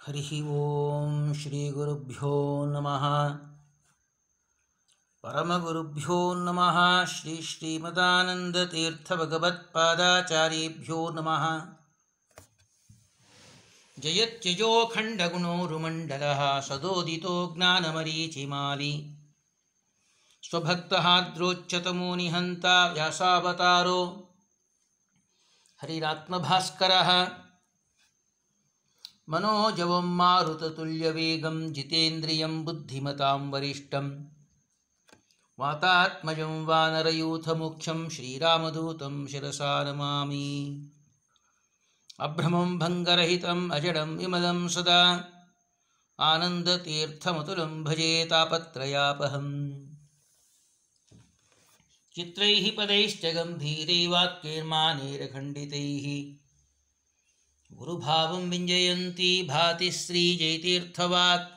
श्री गुरुभ्यो नम परम गुरुभ्यो नम श्री श्रीमदानन्दतीर्थभगवत्पादाचार्येभ्यो नम जयत्यजोऽखण्डगुणोरुमण्डलः सदोदितो ज्ञानमरीचिमाली स्वभक्तः द्रोच्चतमो निहन्ता व्यासावतारो हरिरात्मभास्करः मनोजवं मारुततुल्यवेगं जितेन्द्रियं बुद्धिमतां वरिष्ठम् वातात्मजं वानरयूथमुख्यं श्रीरामदूतं शिरसा नमामि अभ्रमं भङ्गरहितम् अजडं विमलं सदा आनन्दतीर्थमतुलं भजे चित्रैः पदैश्च गम्भीरैवाक्यैर्मानेरखण्डितैः भाव विंजयती भाति जयतीर्थवाक्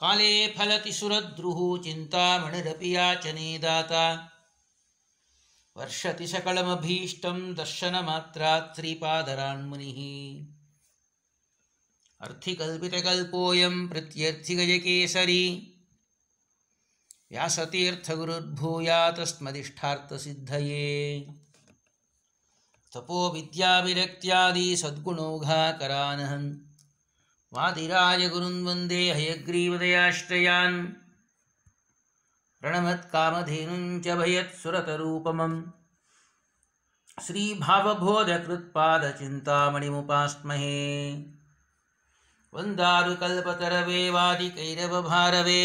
काले फलति सुरद्रुः चिन्तामणिरपि याचने दाता वर्षति सकलमभीष्टं दर्शनमात्रात् श्रीपादरान्मुनिः अर्थिकल्पितकल्पोऽयं प्रत्यर्थिगजकेसरी सिद्ध तपो विद्याभिरक्त्यादि सद्गुणौघाकरानहन् वादिराजगुरुन् वन्दे हयग्रीवदयाश्रयान् प्रणमत्कामधेनुञ्च श्री श्रीभावबोधकृत्पादचिन्तामणिमुपास्महे वन्दारुकल्पतरवे वादिकैरवभारवे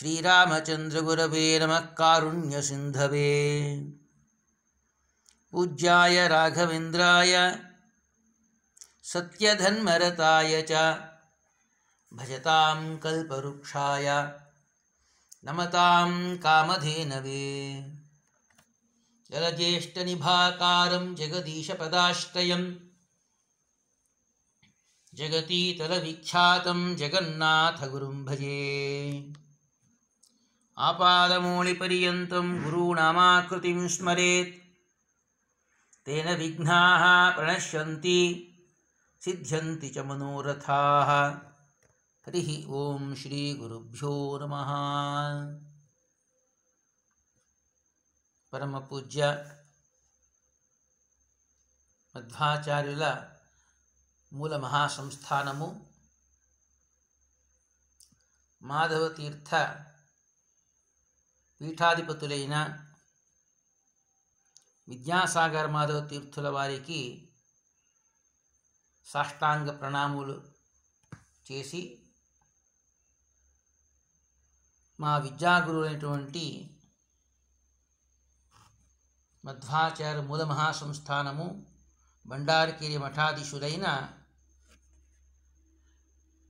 श्रीरामचन्द्रगुरवे नमः सिंधवे पूज्याय राघवेन्द्राय सत्यधन्मरताय च भजतां कल्पवृक्षाय नमतां कामधेनवे जलज्येष्ठनिभाकारं जगदीशपदाश्रयं जगतीतलविख्यातं जगन्नाथगुरुं भजे आपादमूलिपर्यन्तं गुरूणामाकृतिं स्मरेत् तेन विघ्नाः प्रणश्यन्ति सिद्ध्यन्ति च मनोरथाः तर्हि ॐ श्रीगुरुभ्यो नमः परमपूज्यमध्वाचार्युलमूलमहासंस्थानमु माधवतीर्थपीठाधिपतुलेन విద్యాసాగర్ మాధవ తీర్థుల వారికి సాష్టాంగ ప్రణాములు చేసి మా విద్యాగురువు అయినటువంటి మధ్వాచార్య మూల మహాసంస్థానము బండారకిరి మఠాధీశులైన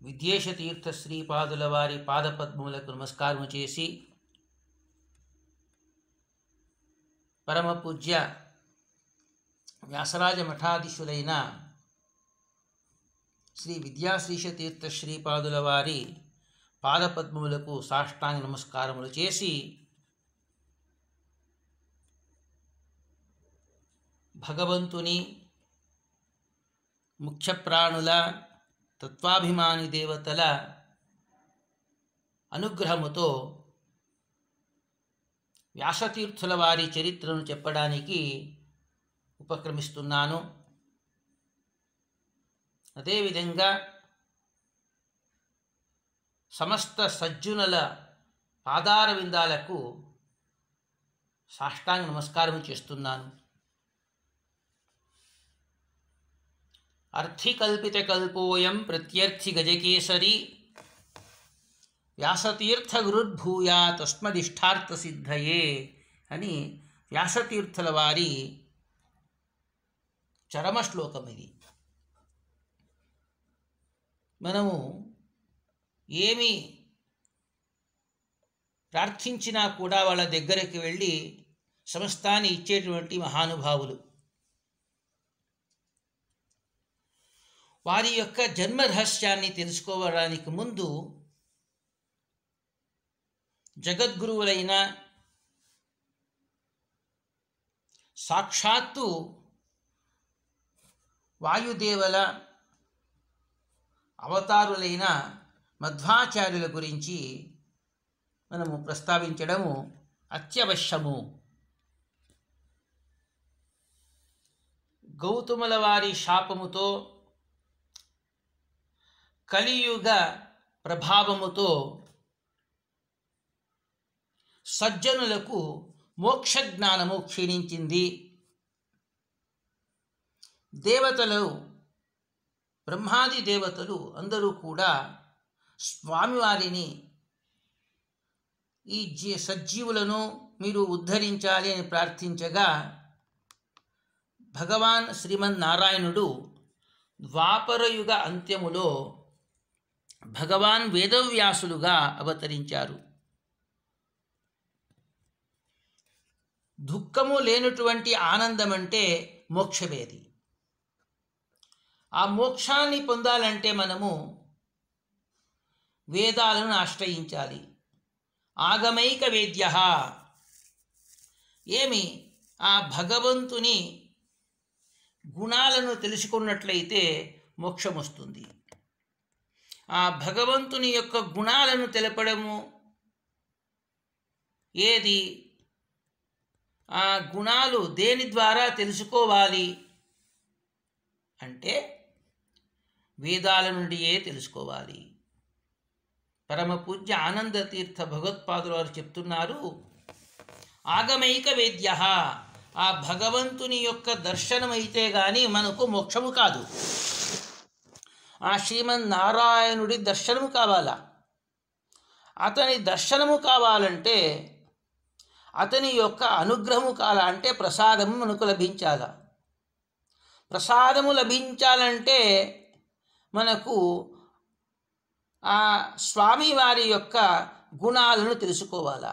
విద్యేశ తీర్థ శ్రీపాదుల వారి పాదపద్మములకు నమస్కారము చేసి పరమ పూజ్య వ్యాసరాజ మఠాధీశులైన శ్రీ విద్యాశ్రీషతీర్థ శ్రీపాదుల వారి పాదపద్మములకు సాష్టాంగ నమస్కారములు చేసి భగవంతుని ముఖ్య ప్రాణుల తత్వాభిమాని దేవతల అనుగ్రహముతో వ్యాసతీర్థుల వారి చరిత్రను చెప్పడానికి ఉపక్రమిస్తున్నాను అదేవిధంగా సమస్త సజ్జునుల పాదార విందాలకు సాష్టాంగ నమస్కారం చేస్తున్నాను అర్థికల్పిత కల్పోయం ప్రత్యర్థి గజకేసరి వ్యాసతీర్థ గురుద్భూయా తస్మదిష్టార్థ సిద్ధయే అని వ్యాసతీర్థుల వారి చరమ శ్లోకం ఇది మనము ఏమి ప్రార్థించినా కూడా వాళ్ళ దగ్గరికి వెళ్ళి సమస్తాన్ని ఇచ్చేటువంటి మహానుభావులు వారి యొక్క జన్మ రహస్యాన్ని తెలుసుకోవడానికి ముందు జగద్గురువులైన సాక్షాత్తు వాయుదేవల అవతారులైన మధ్వాచార్యుల గురించి మనము ప్రస్తావించడము అత్యవశ్యము గౌతముల వారి శాపముతో కలియుగ ప్రభావముతో సజ్జనులకు మోక్షజ్ఞానము క్షీణించింది దేవతలు బ్రహ్మాది దేవతలు అందరూ కూడా స్వామివారిని ఈ జీ సజ్జీవులను మీరు ఉద్ధరించాలి అని ప్రార్థించగా భగవాన్ శ్రీమన్నారాయణుడు ద్వాపరయుగ అంత్యములో భగవాన్ వేదవ్యాసులుగా అవతరించారు దుఃఖము లేనటువంటి ఆనందం అంటే మోక్షమేది ఆ మోక్షాన్ని పొందాలంటే మనము వేదాలను ఆశ్రయించాలి ఆగమైక వేద్య ఏమి ఆ భగవంతుని గుణాలను తెలుసుకున్నట్లయితే మోక్షం వస్తుంది ఆ భగవంతుని యొక్క గుణాలను తెలపడము ఏది ఆ గుణాలు దేని ద్వారా తెలుసుకోవాలి అంటే వేదాల నుండియే తెలుసుకోవాలి పరమ పూజ్య ఆనంద తీర్థ భగవత్పాదులు వారు చెప్తున్నారు ఆగమైక వేద్య ఆ భగవంతుని యొక్క దర్శనమైతే గాని మనకు మోక్షము కాదు ఆ శ్రీమన్నారాయణుడి దర్శనము కావాలా అతని దర్శనము కావాలంటే అతని యొక్క అనుగ్రహము కాల అంటే ప్రసాదము మనకు లభించాల ప్రసాదము లభించాలంటే మనకు ఆ స్వామివారి యొక్క గుణాలను తెలుసుకోవాలా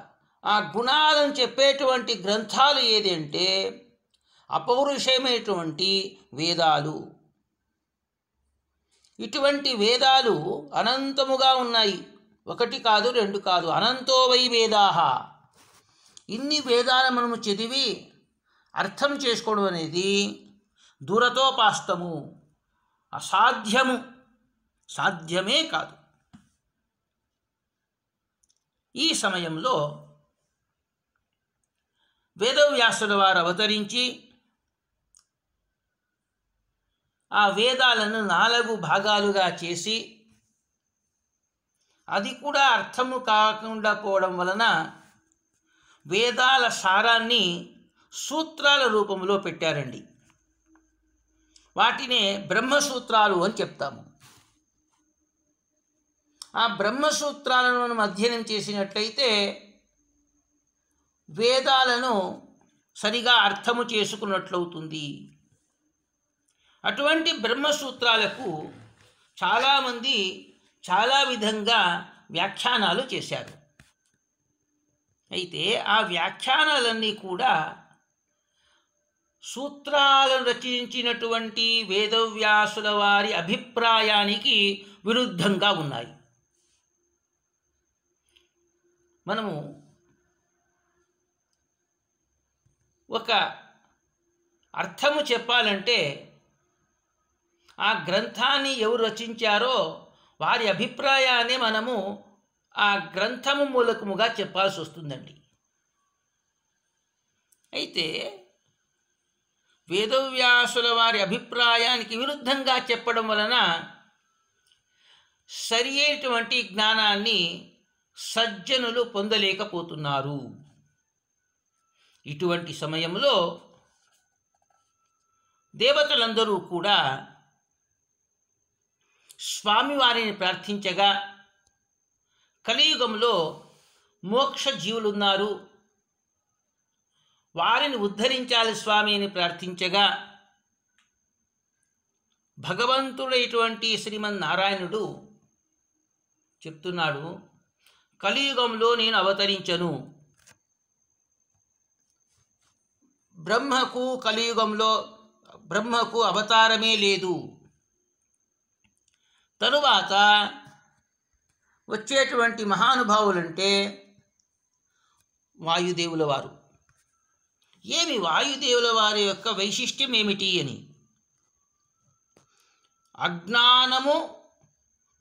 ఆ గుణాలను చెప్పేటువంటి గ్రంథాలు ఏదంటే అపౌరుషమైనటువంటి వేదాలు ఇటువంటి వేదాలు అనంతముగా ఉన్నాయి ఒకటి కాదు రెండు కాదు అనంతోవై వేదాహ ఇన్ని వేదాలు మనము చదివి అర్థం చేసుకోవడం అనేది దూరతోపాస్తము అసాధ్యము సాధ్యమే కాదు ఈ సమయంలో వేదవ్యాసుల వారు అవతరించి ఆ వేదాలను నాలుగు భాగాలుగా చేసి అది కూడా అర్థము కాకుండా పోవడం వలన వేదాల సారాన్ని సూత్రాల రూపంలో పెట్టారండి వాటినే బ్రహ్మసూత్రాలు అని చెప్తాము ఆ బ్రహ్మసూత్రాలను మనం అధ్యయనం చేసినట్లయితే వేదాలను సరిగా అర్థము చేసుకున్నట్లవుతుంది అటువంటి బ్రహ్మసూత్రాలకు చాలామంది చాలా విధంగా వ్యాఖ్యానాలు చేశారు అయితే ఆ వ్యాఖ్యానాలన్నీ కూడా సూత్రాలను రచించినటువంటి వేదవ్యాసుల వారి అభిప్రాయానికి విరుద్ధంగా ఉన్నాయి మనము ఒక అర్థము చెప్పాలంటే ఆ గ్రంథాన్ని ఎవరు రచించారో వారి అభిప్రాయాన్ని మనము ఆ గ్రంథము మూలకముగా చెప్పాల్సి వస్తుందండి అయితే వేదవ్యాసుల వారి అభిప్రాయానికి విరుద్ధంగా చెప్పడం వలన సరి అయినటువంటి జ్ఞానాన్ని సజ్జనులు పొందలేకపోతున్నారు ఇటువంటి సమయంలో దేవతలందరూ కూడా స్వామివారిని ప్రార్థించగా కలియుగంలో మోక్ష జీవులున్నారు వారిని ఉద్ధరించాలి స్వామి అని ప్రార్థించగా భగవంతుడైటువంటి శ్రీమన్నారాయణుడు చెప్తున్నాడు కలియుగంలో నేను అవతరించను బ్రహ్మకు కలియుగంలో బ్రహ్మకు అవతారమే లేదు తరువాత వచ్చేటువంటి మహానుభావులంటే వాయుదేవుల వారు ఏమి వాయుదేవుల వారి యొక్క వైశిష్ట్యం ఏమిటి అని అజ్ఞానము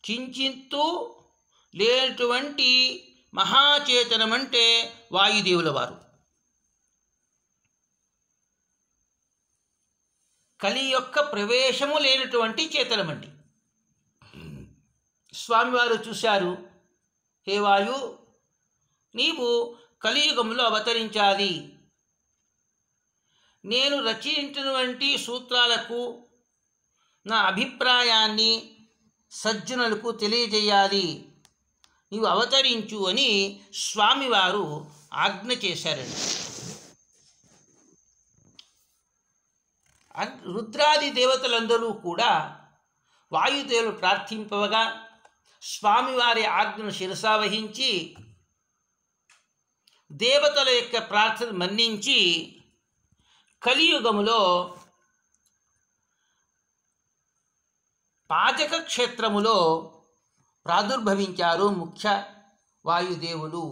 చించింతూ లేనటువంటి మహాచేతనం అంటే వాయుదేవుల వారు కలి యొక్క ప్రవేశము లేనటువంటి చేతనమండి స్వామివారు చూశారు హే వాయు నీవు కలియుగంలో అవతరించాలి నేను రచించినటువంటి సూత్రాలకు నా అభిప్రాయాన్ని సజ్జనులకు తెలియజేయాలి నీవు అవతరించు అని స్వామివారు ఆజ్ఞ చేశారండి రుద్రాది దేవతలందరూ కూడా వాయుదేవులు ప్రార్థింపవగా స్వామివారి ఆజ్ఞను శిరసావహించి దేవతల యొక్క ప్రార్థన మన్నించి కలియుగములో పాచక క్షేత్రములో ప్రాదుర్భవించారు ముఖ్య వాయుదేవులు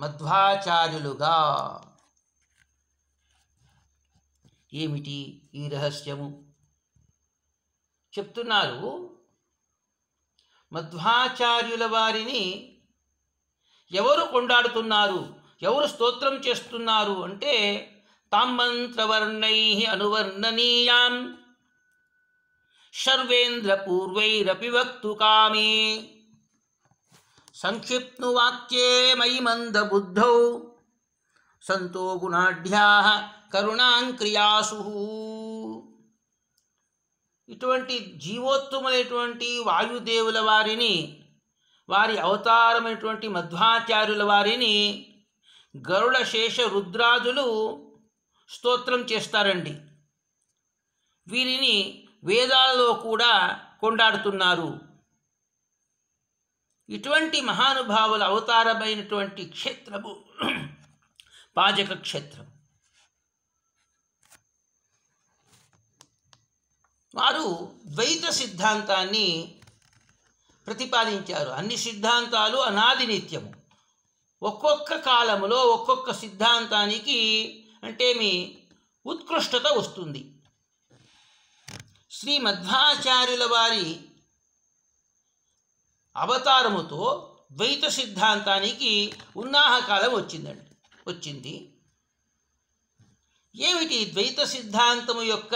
మధ్వాచార్యులుగా ఏమిటి ఈ రహస్యము చెప్తున్నారు మధ్వాచార్యుల వారిని ఎవరు కొండాడుతున్నారు ఎవరు స్తోత్రం చేస్తున్నారు అంటే తాం మంత్రవర్ణై అనువర్ణనీయాం పూర్వైరపి వక్తు కామే సంక్షిప్నువాక్యే మయి బుద్ధౌ సంతో గుణాఢ్యా కరుణాంక్రియాసు ఇటువంటి జీవోత్తములైనటువంటి వాయుదేవుల వారిని వారి అవతారమైనటువంటి మధ్వాచార్యుల వారిని గరుడ శేష రుద్రాదులు స్తోత్రం చేస్తారండి వీరిని వేదాలలో కూడా కొండాడుతున్నారు ఇటువంటి మహానుభావుల అవతారమైనటువంటి క్షేత్రము పాజక క్షేత్రం వారు ద్వైత సిద్ధాంతాన్ని ప్రతిపాదించారు అన్ని సిద్ధాంతాలు అనాది నిత్యము ఒక్కొక్క కాలములో ఒక్కొక్క సిద్ధాంతానికి అంటే మీ ఉత్కృష్టత వస్తుంది శ్రీ మధ్వాచార్యుల వారి అవతారముతో ద్వైత సిద్ధాంతానికి ఉన్నాహకాలం వచ్చిందండి వచ్చింది ఏమిటి ద్వైత సిద్ధాంతము యొక్క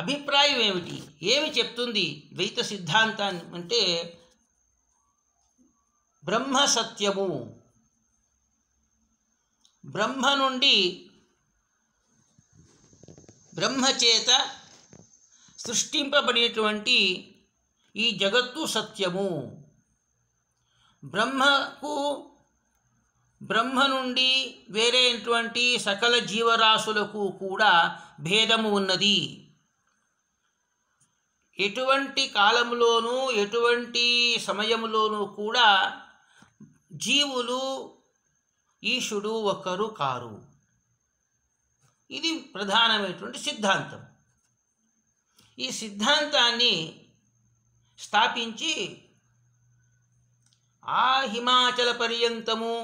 అభిప్రాయం ఏమిటి ఏమి చెప్తుంది ద్వైత సిద్ధాంతాన్ని అంటే బ్రహ్మ సత్యము బ్రహ్మ నుండి బ్రహ్మచేత సృష్టింపబడినటువంటి ఈ జగత్తు సత్యము బ్రహ్మకు బ్రహ్మ నుండి వేరేటువంటి సకల జీవరాశులకు కూడా భేదము ఉన్నది ఎటువంటి కాలంలోనూ ఎటువంటి సమయంలోనూ కూడా జీవులు ఈశుడు ఒకరు కారు ఇది ప్రధానమైనటువంటి సిద్ధాంతం ఈ సిద్ధాంతాన్ని స్థాపించి ఆ హిమాచల పర్యంతము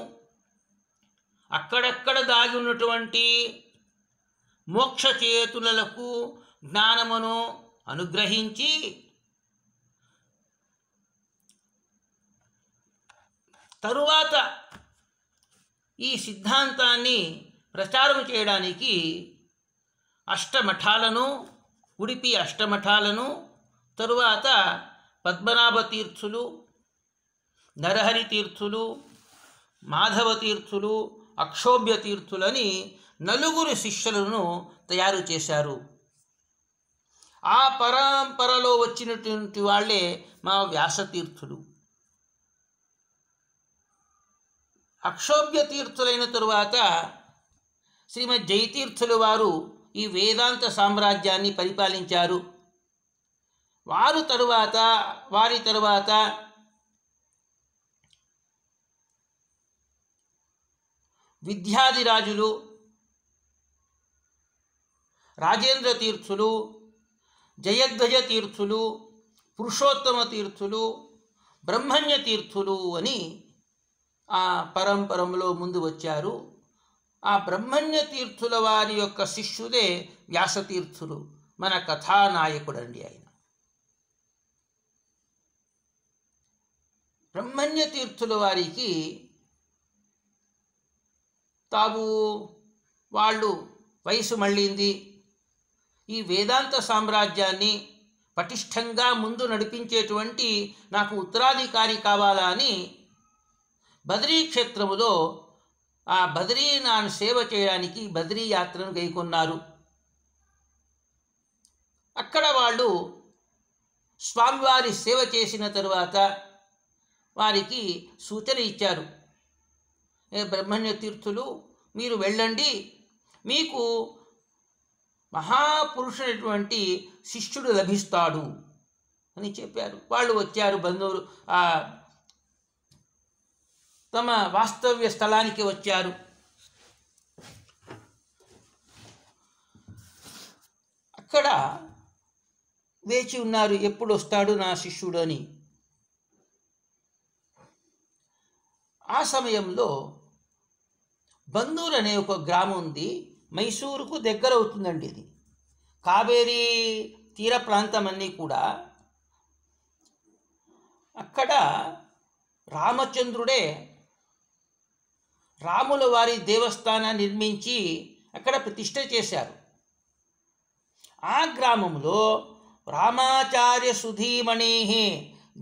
అక్కడక్కడ దాగి ఉన్నటువంటి మోక్షచేతులకు జ్ఞానమును అనుగ్రహించి తరువాత ఈ సిద్ధాంతాన్ని ప్రచారం చేయడానికి అష్టమఠాలను ఉడిపి అష్టమఠాలను తరువాత పద్మనాభ తీర్థులు నరహరి తీర్థులు మాధవ తీర్థులు అక్షోభ్య తీర్థులని నలుగురు శిష్యులను తయారు చేశారు ఆ పరంపరలో వచ్చినటువంటి వాళ్ళే మా వ్యాసతీర్థులు అక్షోభ్య తీర్థులైన తరువాత శ్రీమద్ జయతీర్థులు వారు ఈ వేదాంత సామ్రాజ్యాన్ని పరిపాలించారు వారు తరువాత వారి తరువాత రాజులు రాజేంద్ర తీర్థులు జయధ్వజ తీర్థులు పురుషోత్తమ తీర్థులు బ్రహ్మణ్య తీర్థులు అని ఆ పరంపరంలో ముందు వచ్చారు ఆ బ్రహ్మణ్య తీర్థుల వారి యొక్క శిష్యుడే వ్యాసతీర్థులు మన కథానాయకుడండి ఆయన బ్రహ్మణ్య తీర్థుల వారికి తావు వాళ్ళు వయసు మళ్ళీంది ఈ వేదాంత సామ్రాజ్యాన్ని పటిష్టంగా ముందు నడిపించేటువంటి నాకు ఉత్తరాధికారి కావాలా అని బద్రీ క్షేత్రములో ఆ బద్రీ నా సేవ చేయడానికి బద్రీ యాత్రను గైకొన్నారు అక్కడ వాళ్ళు స్వామివారి సేవ చేసిన తరువాత వారికి సూచన ఇచ్చారు బ్రహ్మణ్య తీర్థులు మీరు వెళ్ళండి మీకు మహాపురుషుడైనటువంటి శిష్యుడు లభిస్తాడు అని చెప్పారు వాళ్ళు వచ్చారు బంధువులు ఆ తమ వాస్తవ్య స్థలానికి వచ్చారు అక్కడ వేచి ఉన్నారు ఎప్పుడు వస్తాడు నా శిష్యుడు అని ఆ సమయంలో బందూర్ అనే ఒక గ్రామం ఉంది మైసూరుకు దగ్గరవుతుందండి ఇది కావేరీ తీర ప్రాంతమన్నీ కూడా అక్కడ రామచంద్రుడే రాముల వారి దేవస్థానం నిర్మించి అక్కడ ప్రతిష్ట చేశారు ఆ గ్రామంలో రామాచార్య సుధీమణి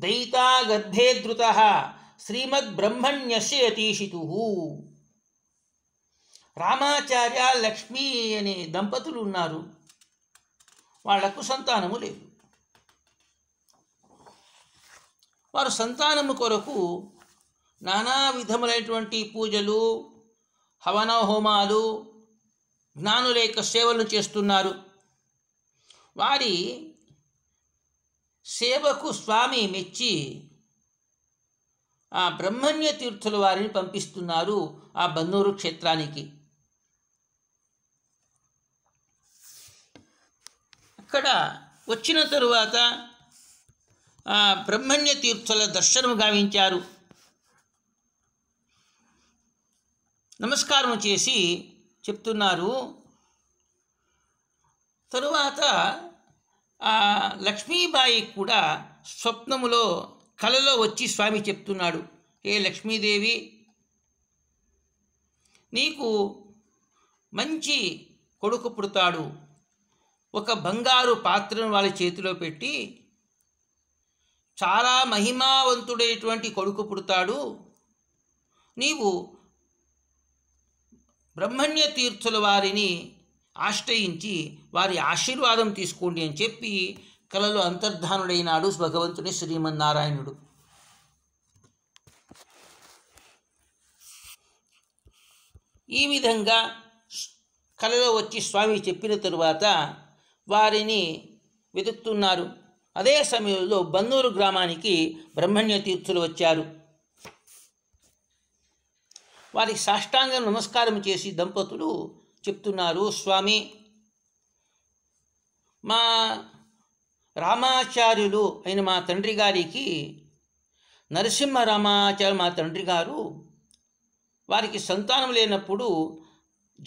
దయితా శ్రీమద్ శ్రీమద్బ్రహ్మణ్యస్య యతీషితు రామాచార్య లక్ష్మి అనే దంపతులు ఉన్నారు వాళ్లకు సంతానము లేదు వారు సంతానము కొరకు నానా విధములైనటువంటి పూజలు హవనహోమాలు జ్ఞానుల యొక్క సేవలు చేస్తున్నారు వారి సేవకు స్వామి మెచ్చి ఆ బ్రహ్మణ్య తీర్థుల వారిని పంపిస్తున్నారు ఆ బన్నూరు క్షేత్రానికి ఇక్కడ వచ్చిన తరువాత బ్రహ్మణ్య తీర్థుల దర్శనం గావించారు నమస్కారం చేసి చెప్తున్నారు తరువాత లక్ష్మీబాయి కూడా స్వప్నములో కలలో వచ్చి స్వామి చెప్తున్నాడు ఏ లక్ష్మీదేవి నీకు మంచి కొడుకు పుడతాడు ఒక బంగారు పాత్రను వాళ్ళ చేతిలో పెట్టి చాలా మహిమావంతుడైనటువంటి కొడుకు పుడతాడు నీవు బ్రహ్మణ్య తీర్థుల వారిని ఆశ్రయించి వారి ఆశీర్వాదం తీసుకోండి అని చెప్పి కలలో అంతర్ధానుడైనాడు భగవంతుని శ్రీమన్నారాయణుడు ఈ విధంగా కలలో వచ్చి స్వామి చెప్పిన తరువాత వారిని వెతుకుతున్నారు అదే సమయంలో బన్నూరు గ్రామానికి బ్రహ్మణ్య తీర్థులు వచ్చారు వారికి సాష్టాంగ నమస్కారం చేసి దంపతులు చెప్తున్నారు స్వామి మా రామాచార్యులు అయిన మా తండ్రి గారికి నరసింహ రామాచార్య మా తండ్రి గారు వారికి సంతానం లేనప్పుడు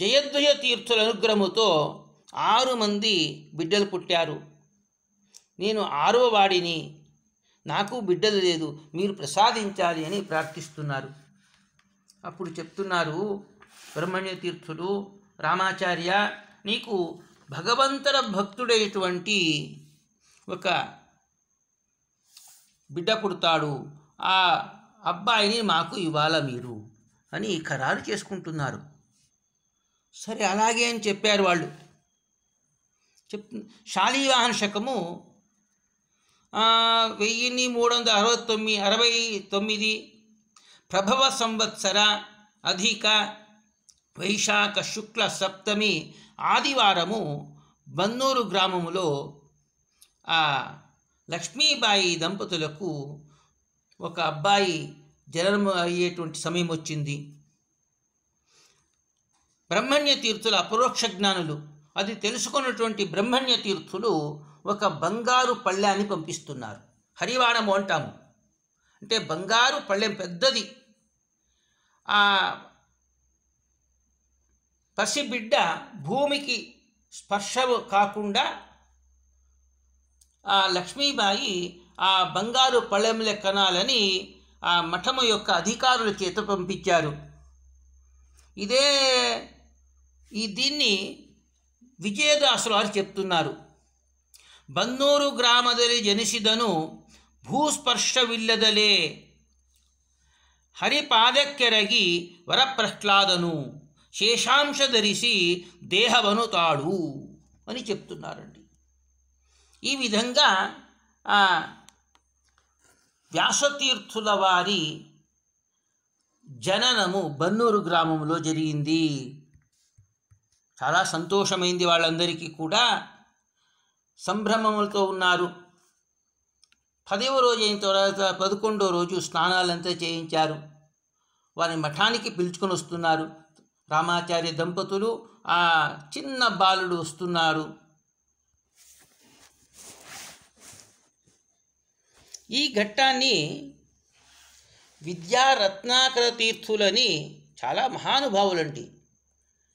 జయద్వయ తీర్థుల అనుగ్రహముతో ఆరు మంది బిడ్డలు పుట్టారు నేను ఆరవ వాడిని నాకు బిడ్డలు లేదు మీరు ప్రసాదించాలి అని ప్రార్థిస్తున్నారు అప్పుడు చెప్తున్నారు బ్రహ్మణ్య తీర్థుడు రామాచార్య నీకు భగవంతుల భక్తుడైనటువంటి ఒక బిడ్డ పుడతాడు ఆ అబ్బాయిని మాకు ఇవ్వాల మీరు అని ఖరారు చేసుకుంటున్నారు సరే అలాగే అని చెప్పారు వాళ్ళు చెప్తుంది శాలీవాహన శకము వెయ్యిన్ని మూడు వందల అరవై తొమ్మిది అరవై తొమ్మిది ప్రభవ సంవత్సర అధిక వైశాఖ శుక్ల సప్తమి ఆదివారము బన్నూరు గ్రామములో ఆ లక్ష్మీబాయి దంపతులకు ఒక అబ్బాయి జనము అయ్యేటువంటి సమయం వచ్చింది బ్రహ్మణ్య తీర్థుల అపరోక్ష జ్ఞానులు అది తెలుసుకున్నటువంటి బ్రహ్మణ్య తీర్థులు ఒక బంగారు పళ్ళ్యాన్ని పంపిస్తున్నారు హరివాణము అంటాము అంటే బంగారు పళ్ళెం పెద్దది ఆ పసిబిడ్డ భూమికి స్పర్శ కాకుండా ఆ లక్ష్మీబాయి ఆ బంగారు పళ్ళెంల కనాలని ఆ మఠము యొక్క అధికారుల చేత పంపించారు ఇదే ఈ దీన్ని విజయదాసులు వారు చెప్తున్నారు బన్నూరు ಗ್ರಾಮದಲ್ಲಿ జనిసిదను భూస్పర్శవిల్లదలే హరిపాదెక్కెరగి వరప్రహ్లాదను శేషాంశ ధరిసి దేహవను తాడు అని చెప్తున్నారండి ఈ విధంగా వ్యాసతీర్థుల వారి జననము బన్నూరు గ్రామంలో జరిగింది చాలా సంతోషమైంది వాళ్ళందరికీ కూడా సంభ్రమములతో ఉన్నారు పదవ రోజు అయిన తర్వాత పదకొండో రోజు స్నానాలంతా చేయించారు వారి మఠానికి పిలుచుకొని వస్తున్నారు రామాచార్య దంపతులు ఆ చిన్న బాలుడు వస్తున్నారు ఈ ఘట్టాన్ని విద్యారత్నాకర తీర్థులని చాలా మహానుభావులండి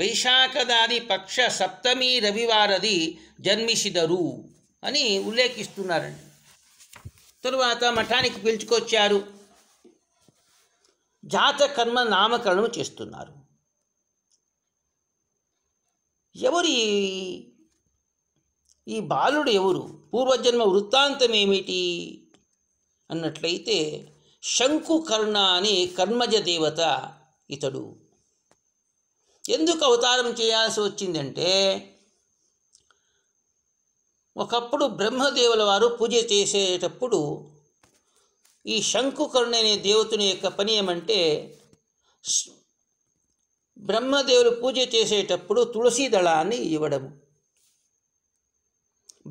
వైశాఖదాది పక్ష సప్తమి రవివారది జన్మిసిదరు అని ఉల్లేఖిస్తున్నారండి తరువాత మఠానికి పిలుచుకొచ్చారు జాతకర్మ నామకరణం చేస్తున్నారు ఎవరి ఈ బాలుడు ఎవరు పూర్వజన్మ వృత్తాంతం ఏమిటి అన్నట్లయితే శంకుకర్ణ అనే కర్మజ దేవత ఇతడు ఎందుకు అవతారం చేయాల్సి వచ్చిందంటే ఒకప్పుడు బ్రహ్మదేవుల వారు పూజ చేసేటప్పుడు ఈ శంకుకరుణ అనే దేవతని యొక్క పని ఏమంటే బ్రహ్మదేవులు పూజ చేసేటప్పుడు తులసి దళాన్ని ఇవ్వడము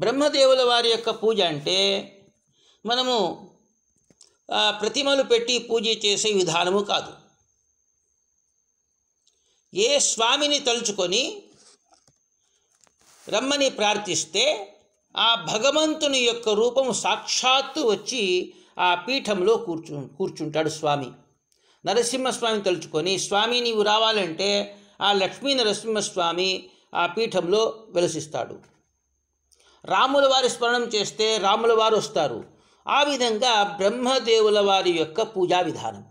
బ్రహ్మదేవుల వారి యొక్క పూజ అంటే మనము ప్రతిమలు పెట్టి పూజ చేసే విధానము కాదు ఏ స్వామిని తలుచుకొని రమ్మని ప్రార్థిస్తే ఆ భగవంతుని యొక్క రూపం సాక్షాత్తు వచ్చి ఆ పీఠంలో కూర్చు కూర్చుంటాడు స్వామి నరసింహస్వామిని తలుచుకొని స్వామి నీవు రావాలంటే ఆ లక్ష్మీ నరసింహస్వామి ఆ పీఠంలో వెలసిస్తాడు రాముల వారి స్మరణం చేస్తే రాముల వారు వస్తారు ఆ విధంగా బ్రహ్మదేవుల వారి యొక్క పూజా విధానం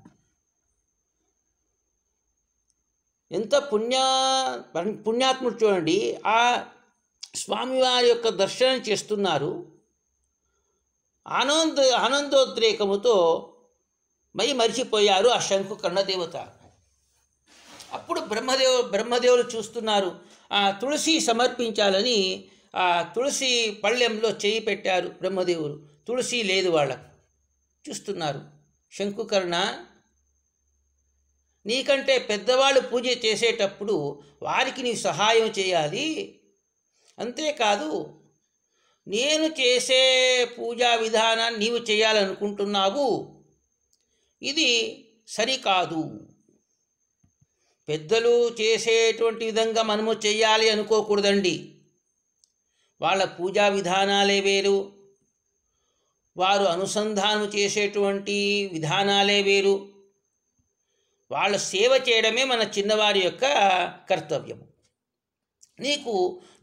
ఎంత పుణ్య పుణ్యాత్ముడు చూడండి ఆ స్వామివారి యొక్క దర్శనం చేస్తున్నారు ఆనంద ఆనందోద్రేకముతో మరి మరిచిపోయారు ఆ శంకు కన్నదేవత అప్పుడు బ్రహ్మదేవ బ్రహ్మదేవులు చూస్తున్నారు ఆ తులసి సమర్పించాలని ఆ తులసి పళ్ళెంలో చేయి పెట్టారు బ్రహ్మదేవులు తులసి లేదు వాళ్ళకు చూస్తున్నారు శంకుకర్ణ నీకంటే పెద్దవాళ్ళు పూజ చేసేటప్పుడు వారికి నీ సహాయం చేయాలి అంతేకాదు నేను చేసే పూజా విధానాన్ని నీవు చేయాలనుకుంటున్నావు ఇది సరికాదు పెద్దలు చేసేటువంటి విధంగా మనము చేయాలి అనుకోకూడదండి వాళ్ళ పూజా విధానాలే వేరు వారు అనుసంధానం చేసేటువంటి విధానాలే వేరు వాళ్ళ సేవ చేయడమే మన చిన్నవారి యొక్క కర్తవ్యము నీకు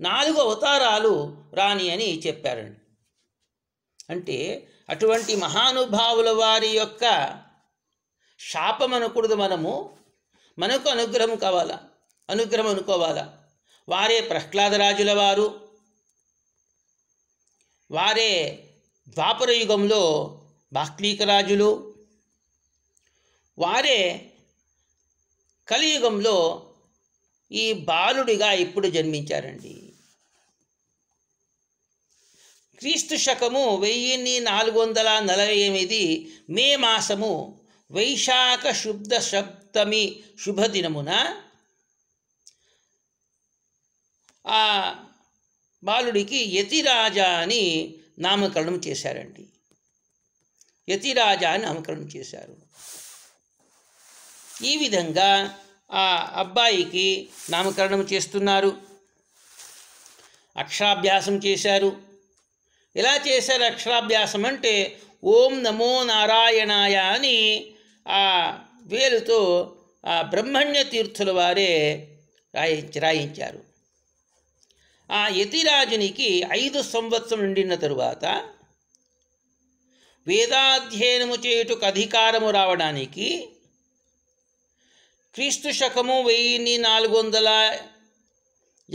నాలుగు అవతారాలు రాని అని చెప్పారండి అంటే అటువంటి మహానుభావుల వారి యొక్క శాపం అనకూడదు మనము మనకు అనుగ్రహం కావాలా అనుగ్రహం అనుకోవాలా వారే ప్రహ్లాదరాజుల వారు వారే ద్వాపర యుగంలో బాక్లీకరాజులు వారే కలియుగంలో ఈ బాలుడిగా ఇప్పుడు జన్మించారండి క్రీస్తు శకము వెయ్యిన్ని నాలుగు వందల నలభై ఎనిమిది మే మాసము వైశాఖ శుద్ధ సప్తమి శుభదినమున ఆ బాలుడికి యతిరాజా అని నామకరణం చేశారండి యతిరాజా అని నామకరణం చేశారు ఈ విధంగా ఆ అబ్బాయికి నామకరణం చేస్తున్నారు అక్షరాభ్యాసం చేశారు ఎలా చేశారు అక్షరాభ్యాసం అంటే ఓం నమో నారాయణాయ అని ఆ వేలుతో ఆ బ్రహ్మణ్య తీర్థుల వారే రాయించి రాయించారు ఆ యతిరాజునికి ఐదు సంవత్సరం నిండిన తరువాత వేదాధ్యయనము చేయుటకు అధికారము రావడానికి క్రీస్తు శకము వెయ్యిన్ని నాలుగు వందల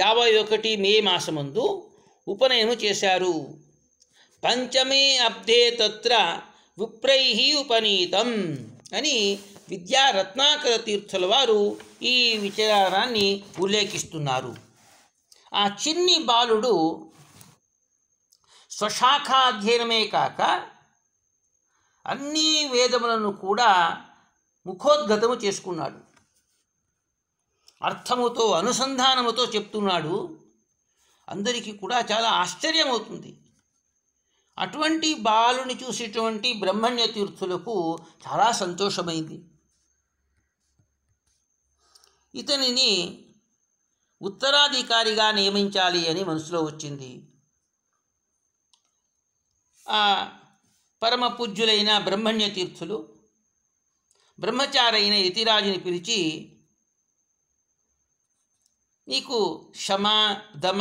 యాభై ఒకటి మే మాసమందు ఉపనయనము చేశారు పంచమే అబ్ధే తత్ర విప్రై ఉపనీతం అని విద్యా రత్నాకర తీర్థుల వారు ఈ విచారాన్ని ఉల్లేఖిస్తున్నారు ఆ చిన్ని బాలుడు స్వశాఖాధ్యయనమే కాక అన్ని వేదములను కూడా ముఖోద్గతము చేసుకున్నాడు అర్థముతో అనుసంధానముతో చెప్తున్నాడు అందరికీ కూడా చాలా ఆశ్చర్యమవుతుంది అటువంటి బాలుని చూసేటువంటి బ్రహ్మణ్య తీర్థులకు చాలా సంతోషమైంది ఇతనిని ఉత్తరాధికారిగా నియమించాలి అని మనసులో వచ్చింది ఆ పరమ పూజ్యులైన బ్రహ్మణ్య తీర్థులు బ్రహ్మచారైన యతిరాజుని పిలిచి నీకు క్షమ దమ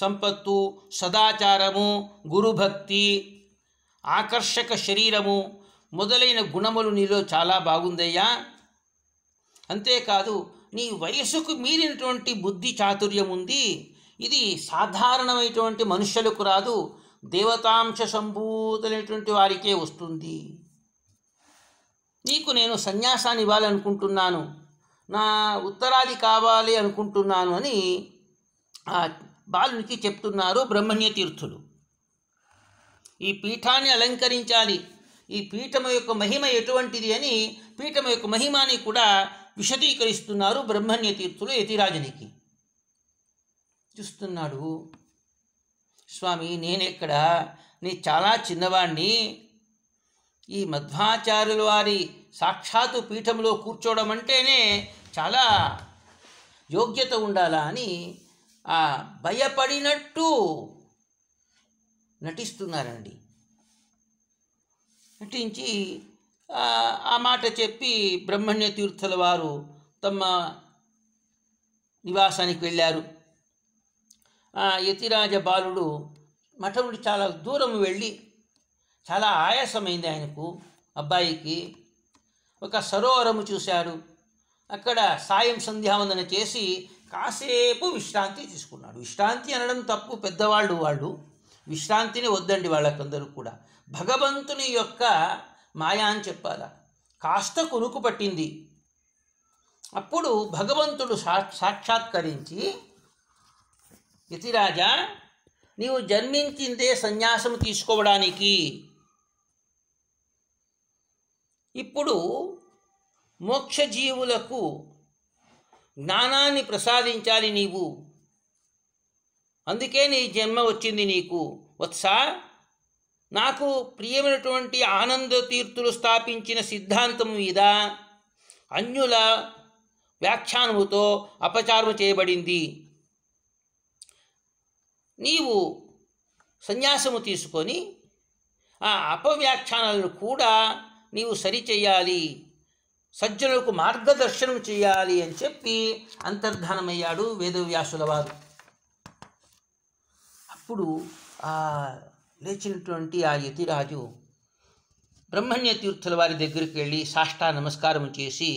సంపత్తు సదాచారము గురుభక్తి ఆకర్షక శరీరము మొదలైన గుణములు నీలో చాలా బాగుందయ్యా అంతేకాదు నీ వయసుకు మీరినటువంటి బుద్ధి చాతుర్యం ఉంది ఇది సాధారణమైనటువంటి మనుష్యులకు రాదు దేవతాంశ సంభూతులైనటువంటి వారికే వస్తుంది నీకు నేను సన్యాసాన్ని ఇవ్వాలనుకుంటున్నాను నా ఉత్తరాది కావాలి అనుకుంటున్నాను అని ఆ బాలునికి చెప్తున్నారు బ్రహ్మణ్య తీర్థులు ఈ పీఠాన్ని అలంకరించాలి ఈ పీఠము యొక్క మహిమ ఎటువంటిది అని పీఠం యొక్క మహిమాని కూడా విశదీకరిస్తున్నారు బ్రహ్మణ్య తీర్థులు యతిరాజునికి చూస్తున్నాడు స్వామి నేనెక్కడ నీ చాలా చిన్నవాణ్ణి ఈ మధ్వాచార్యుల వారి సాక్షాత్తు పీఠంలో కూర్చోవడం అంటేనే చాలా యోగ్యత ఉండాలా అని ఆ భయపడినట్టు నటిస్తున్నారండి నటించి ఆ మాట చెప్పి బ్రహ్మణ్య తీర్థుల వారు తమ నివాసానికి వెళ్ళారు యతిరాజ బాలుడు మఠం చాలా దూరం వెళ్ళి చాలా ఆయాసమైంది ఆయనకు అబ్బాయికి ఒక సరోవరము చూశాడు అక్కడ సాయం సంధ్యావందన చేసి కాసేపు విశ్రాంతి తీసుకున్నాడు విశ్రాంతి అనడం తప్పు పెద్దవాళ్ళు వాళ్ళు విశ్రాంతిని వద్దండి వాళ్ళకందరూ కూడా భగవంతుని యొక్క మాయా అని చెప్పాలా కాస్త కొనుకు పట్టింది అప్పుడు భగవంతుడు సా సాక్షాత్కరించి యతిరాజా నీవు జన్మించిందే సన్యాసం తీసుకోవడానికి ఇప్పుడు మోక్షజీవులకు జ్ఞానాన్ని ప్రసాదించాలి నీవు అందుకే నీ జన్మ వచ్చింది నీకు వత్స నాకు ప్రియమైనటువంటి ఆనంద తీర్థులు స్థాపించిన సిద్ధాంతం మీద అన్యుల వ్యాఖ్యానముతో అపచారం చేయబడింది నీవు సన్యాసము తీసుకొని ఆ అపవ్యాఖ్యానాలను కూడా నీవు సరి చేయాలి సజ్జనులకు మార్గదర్శనం చేయాలి అని చెప్పి అంతర్ధానమయ్యాడు వేదవ్యాసుల వారు అప్పుడు ఆ లేచినటువంటి ఆ యతిరాజు బ్రహ్మణ్య తీర్థుల వారి దగ్గరికి వెళ్ళి సాష్టా నమస్కారం చేసి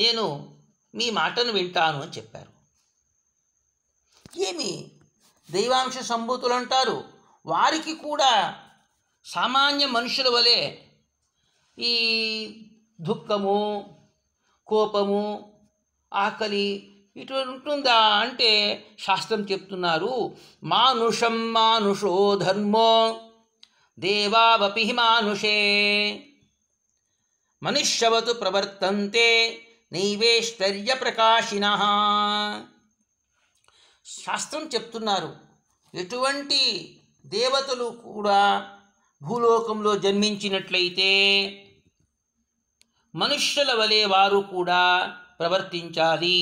నేను మీ మాటను వింటాను అని చెప్పారు ఏమి దైవాంశ సంభూతులు అంటారు వారికి కూడా సామాన్య మనుషుల వలె ఈ దుఃఖము కోపము ఆకలి ఇటువంటి ఉంటుందా అంటే శాస్త్రం చెప్తున్నారు మానుషం మానుషో ధర్మో దేవాపి మానుషే మనుష్యవతు ప్రవర్తంతే నైవేశ్వర్య ప్రకాశిన శాస్త్రం చెప్తున్నారు ఎటువంటి దేవతలు కూడా భూలోకంలో జన్మించినట్లయితే మనుష్యుల వలె వారు కూడా ప్రవర్తించాలి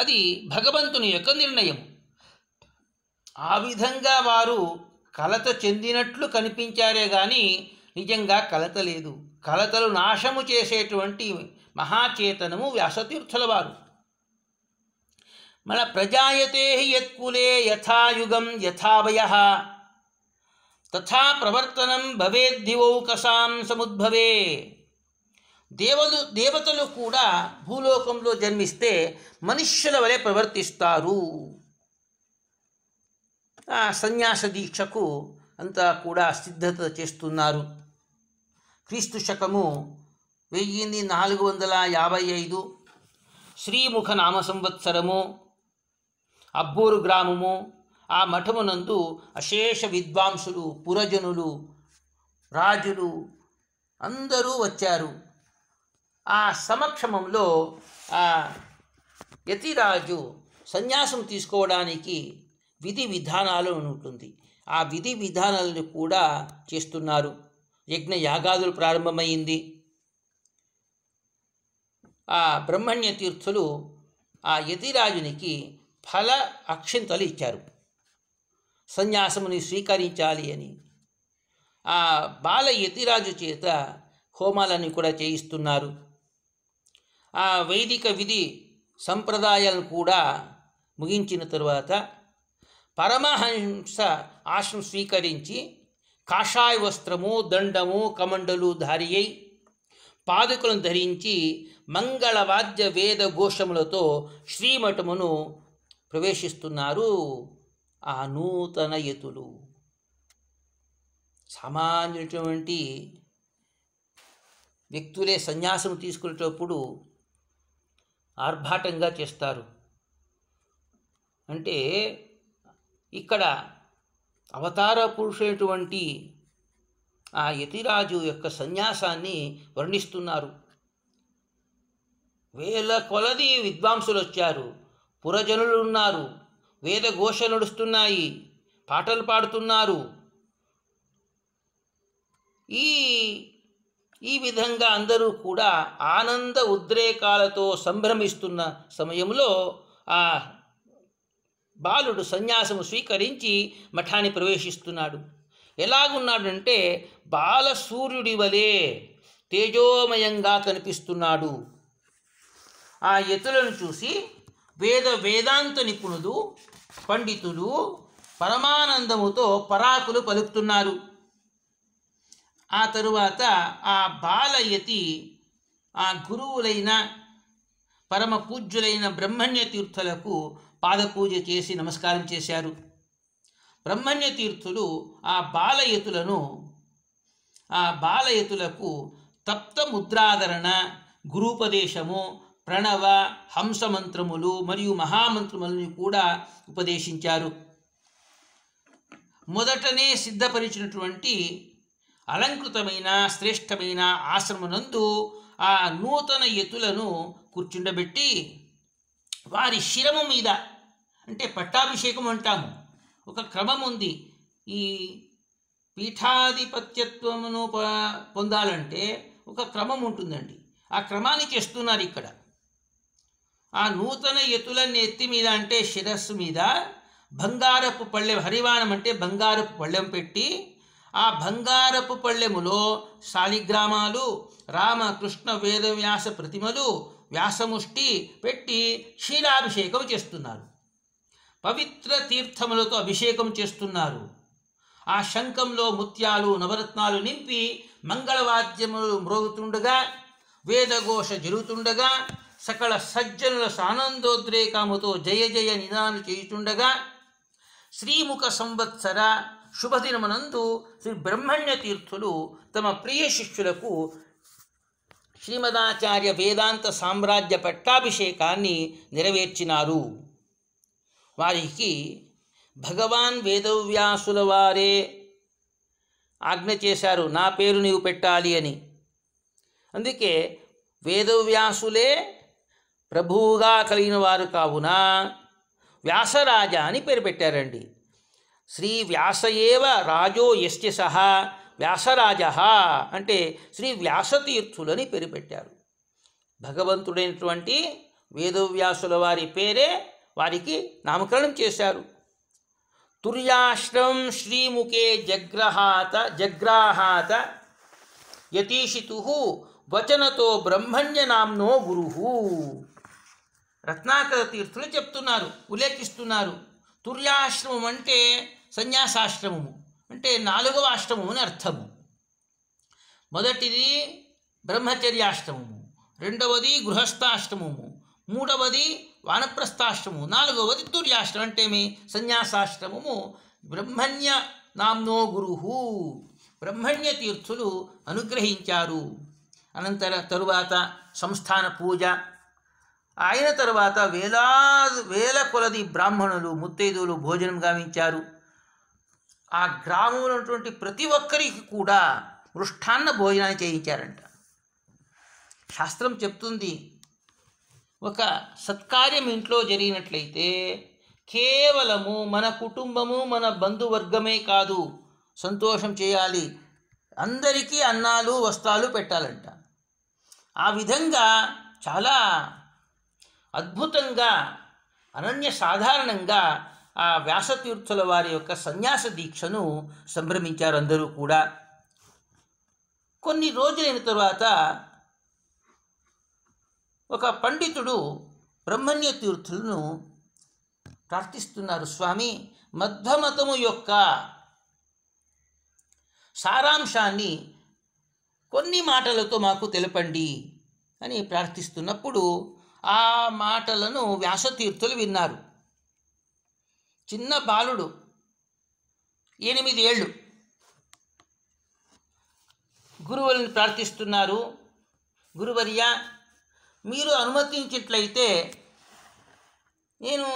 అది భగవంతుని యొక్క నిర్ణయం ఆ విధంగా వారు కలత చెందినట్లు కనిపించారే కానీ నిజంగా కలత లేదు కలతలు నాశము చేసేటువంటి మహాచేతనము వ్యాసతీర్థుల వారు మన ప్రజాయతే యత్కులే యథాయుగం యథావయ తథా ప్రవర్తనం భవేద్దివౌకసాం సముద్భవే దేవలు దేవతలు కూడా భూలోకంలో జన్మిస్తే మనుష్యుల వలె ప్రవర్తిస్తారు ఆ సన్యాస దీక్షకు అంతా కూడా సిద్ధత చేస్తున్నారు క్రీస్తు శకము వెయ్యిన్ని నాలుగు వందల యాభై ఐదు శ్రీముఖ నామ సంవత్సరము అబ్బూరు గ్రామము ఆ మఠమునందు అశేష విద్వాంసులు పురజనులు రాజులు అందరూ వచ్చారు ఆ సమక్షమంలో ఆ యతిరాజు సన్యాసం తీసుకోవడానికి విధి విధానాలు ఉంటుంది ఆ విధి విధానాలను కూడా చేస్తున్నారు యజ్ఞ యాగాదులు ప్రారంభమైంది ఆ బ్రహ్మణ్య తీర్థులు ఆ యతిరాజునికి ఫల అక్షింతలు ఇచ్చారు సన్యాసముని స్వీకరించాలి అని ఆ బాల యతిరాజు చేత హోమాలని కూడా చేయిస్తున్నారు ఆ వైదిక విధి సంప్రదాయాలను కూడా ముగించిన తరువాత పరమహంస ఆశ్రం స్వీకరించి కాషాయ వస్త్రము దండము కమండలు ధారి అయి పాదుకలను ధరించి మంగళవాద్య వేద ఘోషములతో శ్రీమఠమును ప్రవేశిస్తున్నారు ఆ నూతన యతులు సామాన్యులటువంటి వ్యక్తులే సన్యాసం తీసుకునేటప్పుడు ఆర్భాటంగా చేస్తారు అంటే ఇక్కడ అవతార పురుషుడైనటువంటి ఆ యతిరాజు యొక్క సన్యాసాన్ని వర్ణిస్తున్నారు వేల కొలది విద్వాంసులు వచ్చారు పురజనులు ఉన్నారు వేదఘోష నడుస్తున్నాయి పాటలు పాడుతున్నారు ఈ ఈ విధంగా అందరూ కూడా ఆనంద ఉద్రేకాలతో సంభ్రమిస్తున్న సమయంలో ఆ బాలుడు సన్యాసము స్వీకరించి మఠాన్ని ప్రవేశిస్తున్నాడు ఎలాగున్నాడంటే బాలసూర్యుడి వలె తేజోమయంగా కనిపిస్తున్నాడు ఆ ఎత్తులను చూసి వేద వేదాంత నిపుణులు పండితులు పరమానందముతో పరాకులు పలుకుతున్నారు ఆ తరువాత ఆ బాలయతి ఆ గురువులైన పరమ పూజ్యులైన బ్రహ్మణ్య తీర్థులకు పాదపూజ చేసి నమస్కారం చేశారు బ్రహ్మణ్య తీర్థులు ఆ బాలయతులను ఆ బాలయతులకు తప్త ముద్రాదరణ గురూపదేశము ప్రణవ హంస మంత్రములు మరియు మహామంత్రములను కూడా ఉపదేశించారు మొదటనే సిద్ధపరిచినటువంటి అలంకృతమైన శ్రేష్టమైన ఆశ్రమనందు ఆ నూతన ఎత్తులను కూర్చుండబెట్టి వారి శిరము మీద అంటే పట్టాభిషేకం అంటాము ఒక క్రమం ఉంది ఈ పీఠాధిపత్యత్వమును పొందాలంటే ఒక క్రమం ఉంటుందండి ఆ క్రమాన్ని చేస్తున్నారు ఇక్కడ ఆ నూతన ఎతులన్నీ ఎత్తి మీద అంటే శిరస్సు మీద బంగారపు పళ్ళెం హరివాణం అంటే బంగారపు పళ్ళెం పెట్టి ఆ బంగారపు పళ్ళెములో శాలిగ్రామాలు రామకృష్ణ వేదవ్యాస ప్రతిమలు వ్యాసముష్టి పెట్టి క్షీరాభిషేకం చేస్తున్నారు పవిత్ర తీర్థములతో అభిషేకం చేస్తున్నారు ఆ శంఖంలో ముత్యాలు నవరత్నాలు నింపి మంగళవాద్యములు మ్రోగుతుండగా వేదఘోష జరుగుతుండగా సకల సజ్జనుల ఆనందోద్రేకముతో జయ జయ నిదానం చేయుచుండగా శ్రీముఖ సంవత్సర శుభదినమనందు శ్రీ బ్రహ్మణ్య తీర్థులు తమ ప్రియ శిష్యులకు శ్రీమదాచార్య వేదాంత సామ్రాజ్య పట్టాభిషేకాన్ని నెరవేర్చినారు వారికి భగవాన్ వేదవ్యాసుల వారే ఆజ్ఞ చేశారు నా పేరు నీవు పెట్టాలి అని అందుకే వేదవ్యాసులే ప్రభువుగా కలిగిన వారు కావున వ్యాసరాజా అని పేరు పెట్టారండి శ్రీ వ్యాసయేవ రాజో ఎస్టి సహా వ్యాసరాజ అంటే శ్రీ వ్యాసతీర్థులని పేరు పెట్టారు భగవంతుడైనటువంటి వేదవ్యాసుల వారి పేరే వారికి నామకరణం చేశారు తుర్యాశ్రం శ్రీముఖే జగ్రహాత జగ్రాహాత యతీషితు వచనతో నామ్నో గురు రత్నాకర తీర్థులు చెప్తున్నారు ఉల్లేఖిస్తున్నారు తుర్యాశ్రమం అంటే సన్యాసాశ్రమము అంటే నాలుగవ ఆశ్రమము అని అర్థము మొదటిది బ్రహ్మచర్యాశ్రమము రెండవది గృహస్థాశ్రమము మూడవది వానప్రస్థాశ్రమము నాలుగవది తుర్యాశ్రమం అంటే మీ సన్యాసాశ్రమము బ్రహ్మణ్య నామ్నో గురు బ్రహ్మణ్య తీర్థులు అనుగ్రహించారు అనంతర తరువాత సంస్థాన పూజ ఆయన తర్వాత వేలా వేల కొలది బ్రాహ్మణులు ముత్తైదువులు భోజనం గావించారు ఆ గ్రామంలో ఉన్నటువంటి ప్రతి ఒక్కరికి కూడా మృష్టాన్న భోజనాన్ని చేయించారంట శాస్త్రం చెప్తుంది ఒక సత్కార్యం ఇంట్లో జరిగినట్లయితే కేవలము మన కుటుంబము మన బంధువర్గమే కాదు సంతోషం చేయాలి అందరికీ అన్నాలు వస్త్రాలు పెట్టాలంట ఆ విధంగా చాలా అద్భుతంగా అనన్య సాధారణంగా ఆ వ్యాసతీర్థుల వారి యొక్క సన్యాస దీక్షను సంభ్రమించారు అందరూ కూడా కొన్ని రోజులైన తరువాత ఒక పండితుడు బ్రహ్మణ్య తీర్థులను ప్రార్థిస్తున్నారు స్వామి మధ్వమతము యొక్క సారాంశాన్ని కొన్ని మాటలతో మాకు తెలపండి అని ప్రార్థిస్తున్నప్పుడు ఆ మాటలను వ్యాసతీర్థులు విన్నారు చిన్న బాలుడు ఎనిమిది ఏళ్ళు గురువులను ప్రార్థిస్తున్నారు గురువర్య మీరు అనుమతించినట్లయితే నేను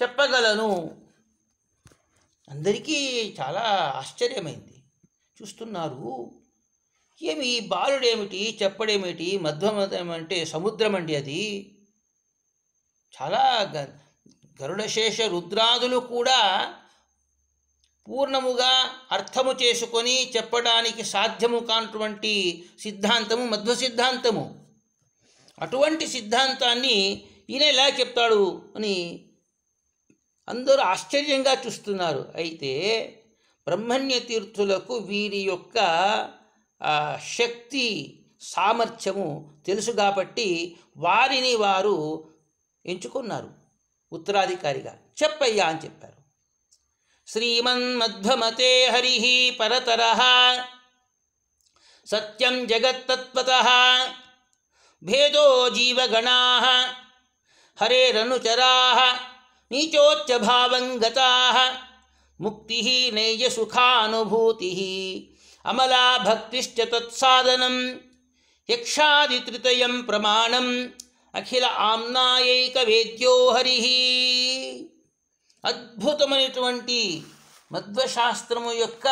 చెప్పగలను అందరికీ చాలా ఆశ్చర్యమైంది చూస్తున్నారు ఏమి బాలుడేమిటి చెప్పడేమిటి అంటే సముద్రం అండి అది చాలా గరుడశేష రుద్రాదులు కూడా పూర్ణముగా అర్థము చేసుకొని చెప్పడానికి సాధ్యము కానటువంటి సిద్ధాంతము మధ్వ సిద్ధాంతము అటువంటి సిద్ధాంతాన్ని ఈయన ఎలా చెప్తాడు అని అందరూ ఆశ్చర్యంగా చూస్తున్నారు అయితే బ్రహ్మణ్య తీర్థులకు వీరి యొక్క శక్తి సామర్థ్యము తెలుసు కాబట్టి వారిని వారు ఎంచుకున్నారు ఉత్తరాధికారిగా చెప్పయ్యా అని చెప్పారు శ్రీమన్మధ్వమతే హరి పరతర సత్యం జగత్తత్వత భేదో జీవగణా హరేరనుచరా నీచోచ్చ ముక్తి నైజసుఖానుభూతి అమలా భక్తిశ్చ తత్సాధనం యక్షాదిత్రితయం ప్రమాణం అఖిల ఆమ్నాయైక వేద్యో హరి అద్భుతమైనటువంటి మధ్వశాస్త్రము యొక్క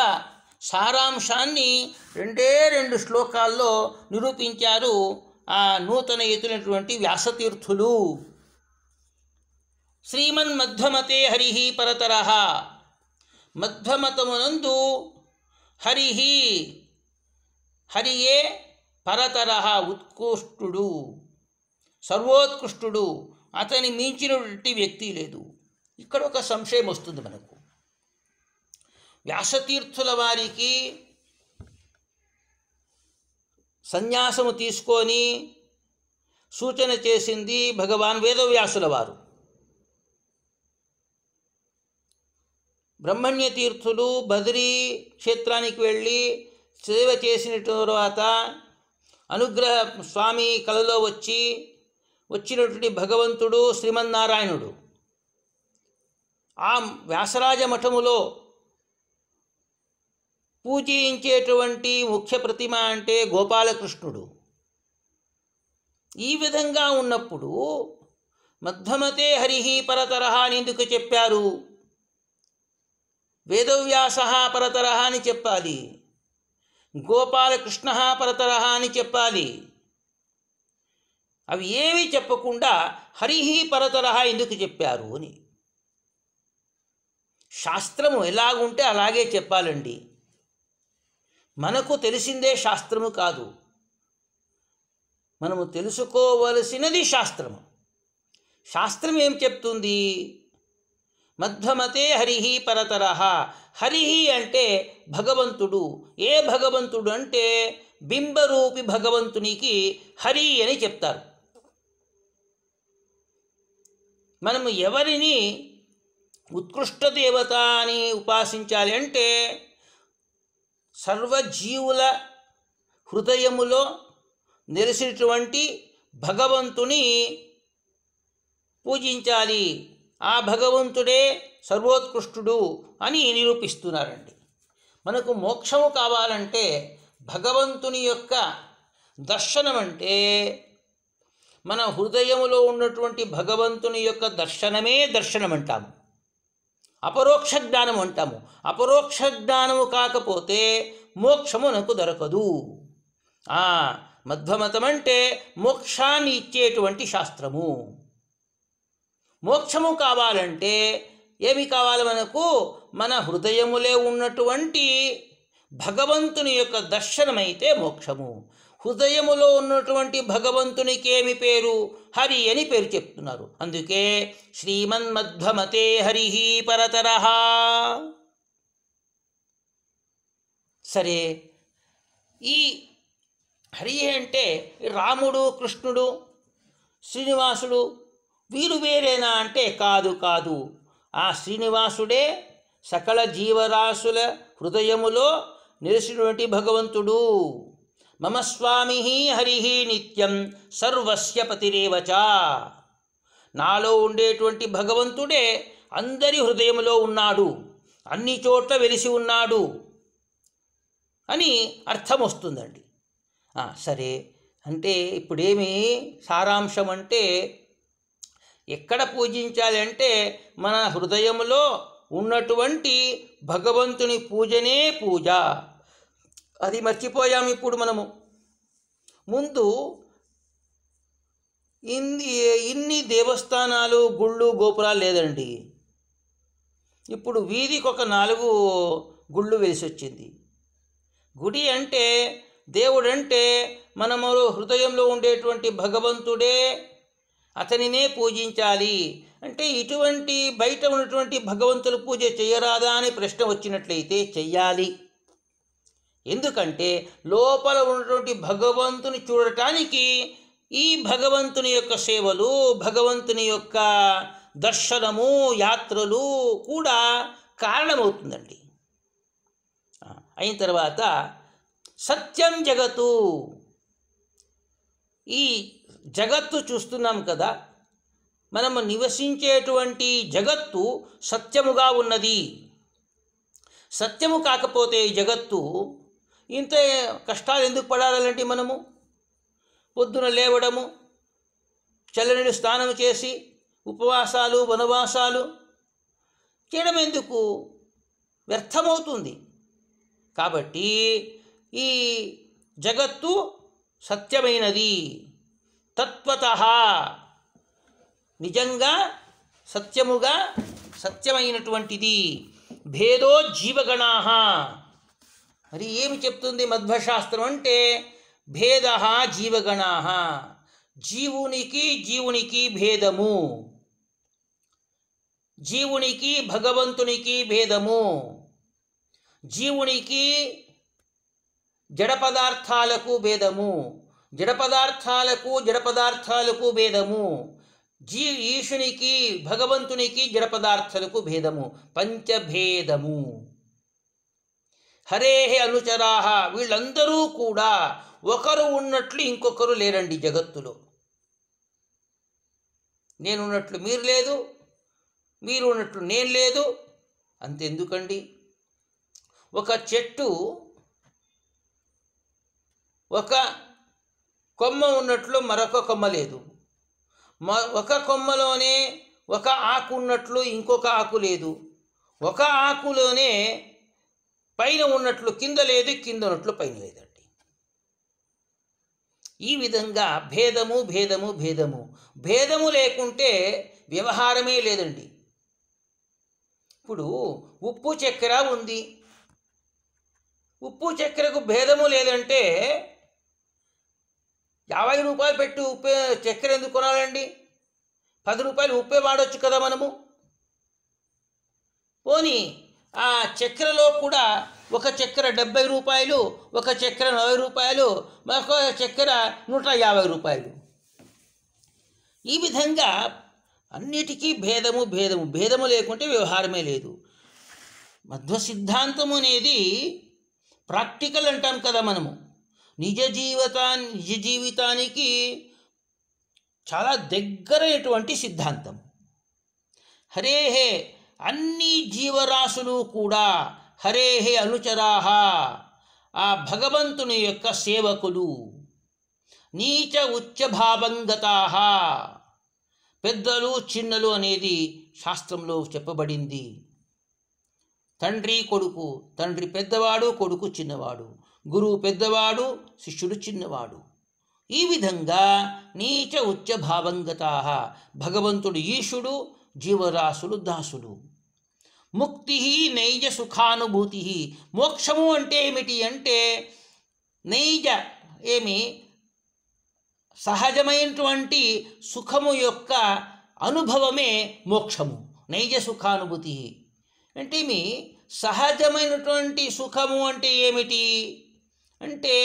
సారాంశాన్ని రెండే రెండు శ్లోకాల్లో నిరూపించారు ఆ నూతన ఎత్తునటువంటి వ్యాసతీర్థులు శ్రీమన్మధ్వమతే హరి పరతర మధ్వమతమునందు హరి హరియే పరతర ఉత్కృష్టుడు సర్వోత్కృష్టుడు అతని మించినటువంటి వ్యక్తి లేదు ఇక్కడ ఒక సంశయం వస్తుంది మనకు వ్యాసతీర్థుల వారికి సన్యాసము తీసుకొని సూచన చేసింది భగవాన్ వేదవ్యాసుల వారు బ్రహ్మణ్య తీర్థులు బద్రీ క్షేత్రానికి వెళ్ళి సేవ చేసిన తరువాత అనుగ్రహ స్వామి కలలో వచ్చి వచ్చినటువంటి భగవంతుడు శ్రీమన్నారాయణుడు ఆ వ్యాసరాజ మఠములో పూజించేటువంటి ముఖ్య ప్రతిమ అంటే గోపాలకృష్ణుడు ఈ విధంగా ఉన్నప్పుడు మధ్వమతే హరిహి పరతరహా అని ఎందుకు చెప్పారు వేదవ్యాస పరతరహా అని చెప్పాలి గోపాలకృష్ణ పరతరహా అని చెప్పాలి అవి ఏమీ చెప్పకుండా హరిహి పరతర ఎందుకు చెప్పారు అని శాస్త్రము ఎలాగుంటే అలాగే చెప్పాలండి మనకు తెలిసిందే శాస్త్రము కాదు మనము తెలుసుకోవలసినది శాస్త్రము శాస్త్రం ఏం చెప్తుంది మధ్వమతే హరిహి పరతర హరిహి అంటే భగవంతుడు ఏ భగవంతుడు అంటే బింబరూపి భగవంతునికి హరి అని చెప్తారు మనము ఎవరిని ఉత్కృష్ట దేవత అని ఉపాసించాలి అంటే సర్వజీవుల హృదయములో నెలిసినటువంటి భగవంతుని పూజించాలి ఆ భగవంతుడే సర్వోత్కృష్టుడు అని నిరూపిస్తున్నారండి మనకు మోక్షము కావాలంటే భగవంతుని యొక్క దర్శనం అంటే మన హృదయములో ఉన్నటువంటి భగవంతుని యొక్క దర్శనమే దర్శనం అంటాము అపరోక్ష జ్ఞానం అంటాము అపరోక్ష జ్ఞానము కాకపోతే మోక్షము నాకు దొరకదు మధ్వమతం అంటే మోక్షాన్ని ఇచ్చేటువంటి శాస్త్రము మోక్షము కావాలంటే ఏమి కావాలి మనకు మన హృదయములే ఉన్నటువంటి భగవంతుని యొక్క దర్శనమైతే మోక్షము హృదయములో ఉన్నటువంటి భగవంతునికి ఏమి పేరు హరి అని పేరు చెప్తున్నారు అందుకే శ్రీమన్మధ్వమతే హరి పరతర సరే ఈ హరి అంటే రాముడు కృష్ణుడు శ్రీనివాసుడు వీరు వేరేనా అంటే కాదు కాదు ఆ శ్రీనివాసుడే సకల జీవరాశుల హృదయములో నిలిచినటువంటి భగవంతుడు మమ స్వామి హరి నిత్యం సర్వస్య పతిరేవచ నాలో ఉండేటువంటి భగవంతుడే అందరి హృదయంలో ఉన్నాడు అన్ని చోట్ల వెలిసి ఉన్నాడు అని అర్థం వస్తుందండి సరే అంటే ఇప్పుడేమి సారాంశం అంటే ఎక్కడ పూజించాలి అంటే మన హృదయంలో ఉన్నటువంటి భగవంతుని పూజనే పూజ అది మర్చిపోయాం ఇప్పుడు మనము ముందు ఇన్ని ఇన్ని దేవస్థానాలు గుళ్ళు గోపురాలు లేదండి ఇప్పుడు వీధికి ఒక నాలుగు గుళ్ళు వచ్చింది గుడి అంటే దేవుడంటే మనము హృదయంలో ఉండేటువంటి భగవంతుడే అతనినే పూజించాలి అంటే ఇటువంటి బయట ఉన్నటువంటి భగవంతుల పూజ చేయరాదా అనే ప్రశ్న వచ్చినట్లయితే చెయ్యాలి ఎందుకంటే లోపల ఉన్నటువంటి భగవంతుని చూడటానికి ఈ భగవంతుని యొక్క సేవలు భగవంతుని యొక్క దర్శనము యాత్రలు కూడా కారణమవుతుందండి అయిన తర్వాత సత్యం జగతు ఈ జగత్తు చూస్తున్నాం కదా మనము నివసించేటువంటి జగత్తు సత్యముగా ఉన్నది సత్యము కాకపోతే ఈ జగత్తు ఇంత కష్టాలు ఎందుకు పడాలంటే మనము పొద్దున లేవడము చల్లని స్నానం చేసి ఉపవాసాలు వనవాసాలు చేయడం ఎందుకు వ్యర్థమవుతుంది కాబట్టి ఈ జగత్తు సత్యమైనది తత్వత నిజంగా సత్యముగా సత్యమైనటువంటిది భేదో జీవగణా మరి ఏమి చెప్తుంది మధ్వశాస్త్రం అంటే భేద జీవగణా జీవునికి జీవునికి భేదము జీవునికి భగవంతునికి భేదము జీవునికి జడ పదార్థాలకు భేదము జడ పదార్థాలకు జడ పదార్థాలకు భేదము జీ ఈశునికి భగవంతునికి జడ పదార్థాలకు భేదము పంచభేదము హరే అనుచరాహ వీళ్ళందరూ కూడా ఒకరు ఉన్నట్లు ఇంకొకరు లేరండి జగత్తులో నేనున్నట్లు మీరు లేదు మీరు ఉన్నట్లు నేను లేదు అంతెందుకండి ఒక చెట్టు ఒక కొమ్మ ఉన్నట్లు మరొక కొమ్మ లేదు ఒక కొమ్మలోనే ఒక ఆకు ఉన్నట్లు ఇంకొక ఆకు లేదు ఒక ఆకులోనే పైన ఉన్నట్లు కింద లేదు కింద ఉన్నట్లు పైన లేదండి ఈ విధంగా భేదము భేదము భేదము భేదము లేకుంటే వ్యవహారమే లేదండి ఇప్పుడు ఉప్పు చక్కెర ఉంది ఉప్పు చక్కెరకు భేదము లేదంటే యాభై రూపాయలు పెట్టి ఉప్పే చక్కెర ఎందుకు కొనాలండి పది రూపాయలు ఉప్పే వాడొచ్చు కదా మనము పోనీ ఆ చక్కెరలో కూడా ఒక చక్కెర డెబ్బై రూపాయలు ఒక చక్కెర నలభై రూపాయలు మరొక చక్కెర నూట యాభై రూపాయలు ఈ విధంగా అన్నిటికీ భేదము భేదము భేదము లేకుంటే వ్యవహారమే లేదు మధ్వ సిద్ధాంతం అనేది ప్రాక్టికల్ అంటాం కదా మనము నిజ జీవితా నిజ జీవితానికి చాలా దగ్గరైనటువంటి సిద్ధాంతం హరే హే అన్ని జీవరాశులు కూడా హరే హే అనుచరాహ ఆ భగవంతుని యొక్క సేవకులు నీచ ఉచ్చభావంగతాహ పెద్దలు చిన్నలు అనేది శాస్త్రంలో చెప్పబడింది తండ్రి కొడుకు తండ్రి పెద్దవాడు కొడుకు చిన్నవాడు గురువు పెద్దవాడు శిష్యుడు చిన్నవాడు ఈ విధంగా నీచ ఉచ్చ భావంగత భగవంతుడు ఈశుడు జీవరాశులు దాసులు ముక్తి నైజ సుఖానుభూతి మోక్షము అంటే ఏమిటి అంటే నైజ ఏమి సహజమైనటువంటి సుఖము యొక్క అనుభవమే మోక్షము నైజ సుఖానుభూతి అంటే మీ సహజమైనటువంటి సుఖము అంటే ఏమిటి అంటే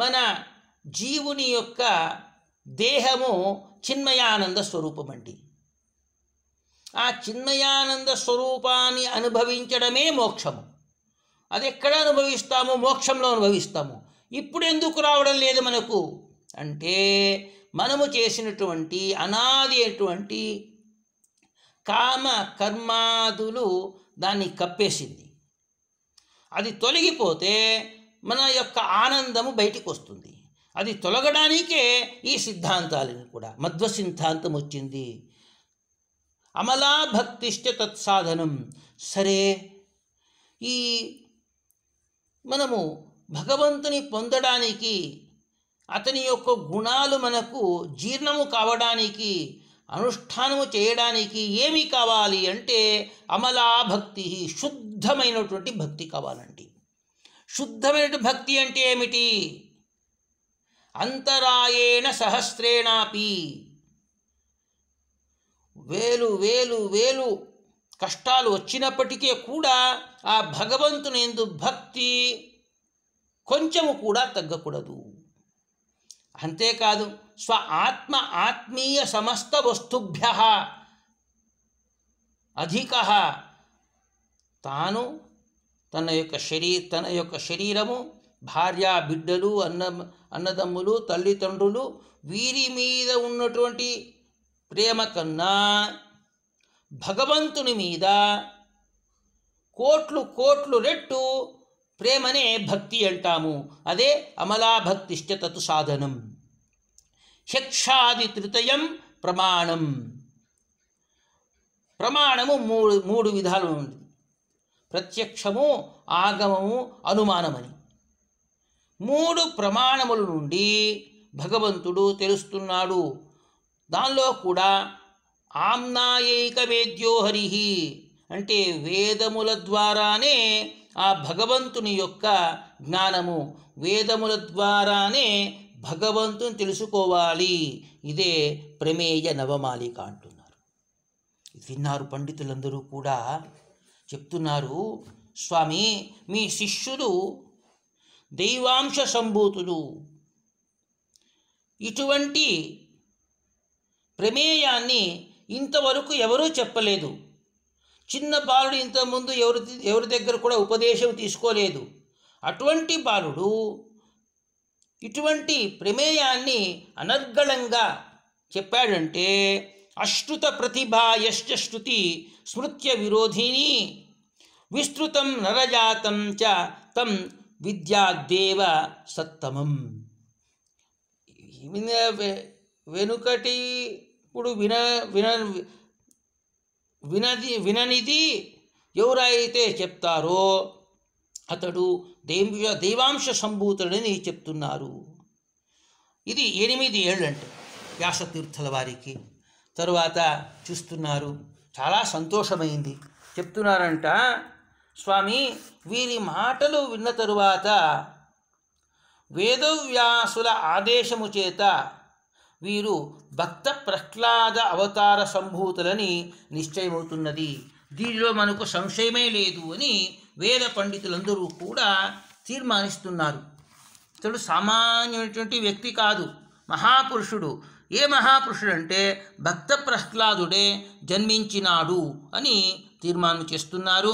మన జీవుని యొక్క దేహము చిన్మయానంద స్వరూపం అండి ఆ చిన్మయానంద స్వరూపాన్ని అనుభవించడమే మోక్షము అది ఎక్కడ అనుభవిస్తాము మోక్షంలో అనుభవిస్తాము ఇప్పుడు ఎందుకు రావడం లేదు మనకు అంటే మనము చేసినటువంటి అనాది అటువంటి కామ కర్మాదులు దాన్ని కప్పేసింది అది తొలగిపోతే మన యొక్క ఆనందము బయటికి వస్తుంది అది తొలగడానికే ఈ సిద్ధాంతాలని కూడా మధ్వ సిద్ధాంతం వచ్చింది అమలా భక్తిష్ట తత్సాధనం సరే ఈ మనము భగవంతుని పొందడానికి అతని యొక్క గుణాలు మనకు జీర్ణము కావడానికి అనుష్ఠానము చేయడానికి ఏమి కావాలి అంటే అమలా భక్తి శుద్ధమైనటువంటి భక్తి కావాలండి శుద్ధమైన భక్తి అంటే ఏమిటి అంతరాయేణ సహస్రేణాపి వేలు వేలు వేలు కష్టాలు వచ్చినప్పటికే కూడా ఆ భగవంతుని ఎందు భక్తి కొంచెము కూడా తగ్గకూడదు అంతేకాదు స్వ ఆత్మ ఆత్మీయ సమస్త వస్తుభ్య అధిక తాను తన యొక్క శరీ తన యొక్క శరీరము భార్య బిడ్డలు అన్న అన్నదమ్ములు తల్లిదండ్రులు వీరి మీద ఉన్నటువంటి ప్రేమ కన్నా భగవంతుని మీద కోట్లు కోట్లు రెట్టు ప్రేమనే భక్తి అంటాము అదే అమలా భక్తిష్ట తత్తు సాధనం శిక్షాది త్రితయం ప్రమాణం ప్రమాణము మూడు మూడు విధాలు ఉంది ప్రత్యక్షము ఆగమము అనుమానమని మూడు ప్రమాణముల నుండి భగవంతుడు తెలుస్తున్నాడు దానిలో కూడా ఆమ్నాయక వేద్యోహరి అంటే వేదముల ద్వారానే ఆ భగవంతుని యొక్క జ్ఞానము వేదముల ద్వారానే భగవంతుని తెలుసుకోవాలి ఇదే ప్రమేయ నవమాలిక అంటున్నారు విన్నారు పండితులందరూ కూడా చెప్తున్నారు స్వామి మీ శిష్యుడు దైవాంశ సంభూతుడు ఇటువంటి ప్రమేయాన్ని ఇంతవరకు ఎవరూ చెప్పలేదు చిన్న బాలుడు ఇంతకుముందు ఎవరి ఎవరి దగ్గర కూడా ఉపదేశం తీసుకోలేదు అటువంటి బాలుడు ఇటువంటి ప్రమేయాన్ని అనర్గళంగా చెప్పాడంటే అశ్రుత ప్రతిభాయశ్చ శృతి స్మృత్య విరోధిని విస్తృతం నరజాతం చ తం విద్యాదేవ సత్తమం వెనుకటి ఇప్పుడు విన విన వినది విననిది ఎవరైతే చెప్తారో అతడు దేవ దేవాంశ సంభూతుడని చెప్తున్నారు ఇది ఎనిమిది ఏళ్ళంటే వ్యాసతీర్థుల వారికి తరువాత చూస్తున్నారు చాలా సంతోషమైంది చెప్తున్నారంట స్వామి వీరి మాటలు విన్న తరువాత వేదవ్యాసుల ఆదేశము చేత వీరు భక్త ప్రహ్లాద అవతార సంభూతులని నిశ్చయమవుతున్నది దీనిలో మనకు సంశయమే లేదు అని వేద పండితులందరూ కూడా తీర్మానిస్తున్నారు ఇతడు సామాన్యమైనటువంటి వ్యక్తి కాదు మహాపురుషుడు ఏ మహాపురుషుడంటే భక్త ప్రహ్లాదుడే జన్మించినాడు అని తీర్మానం చేస్తున్నారు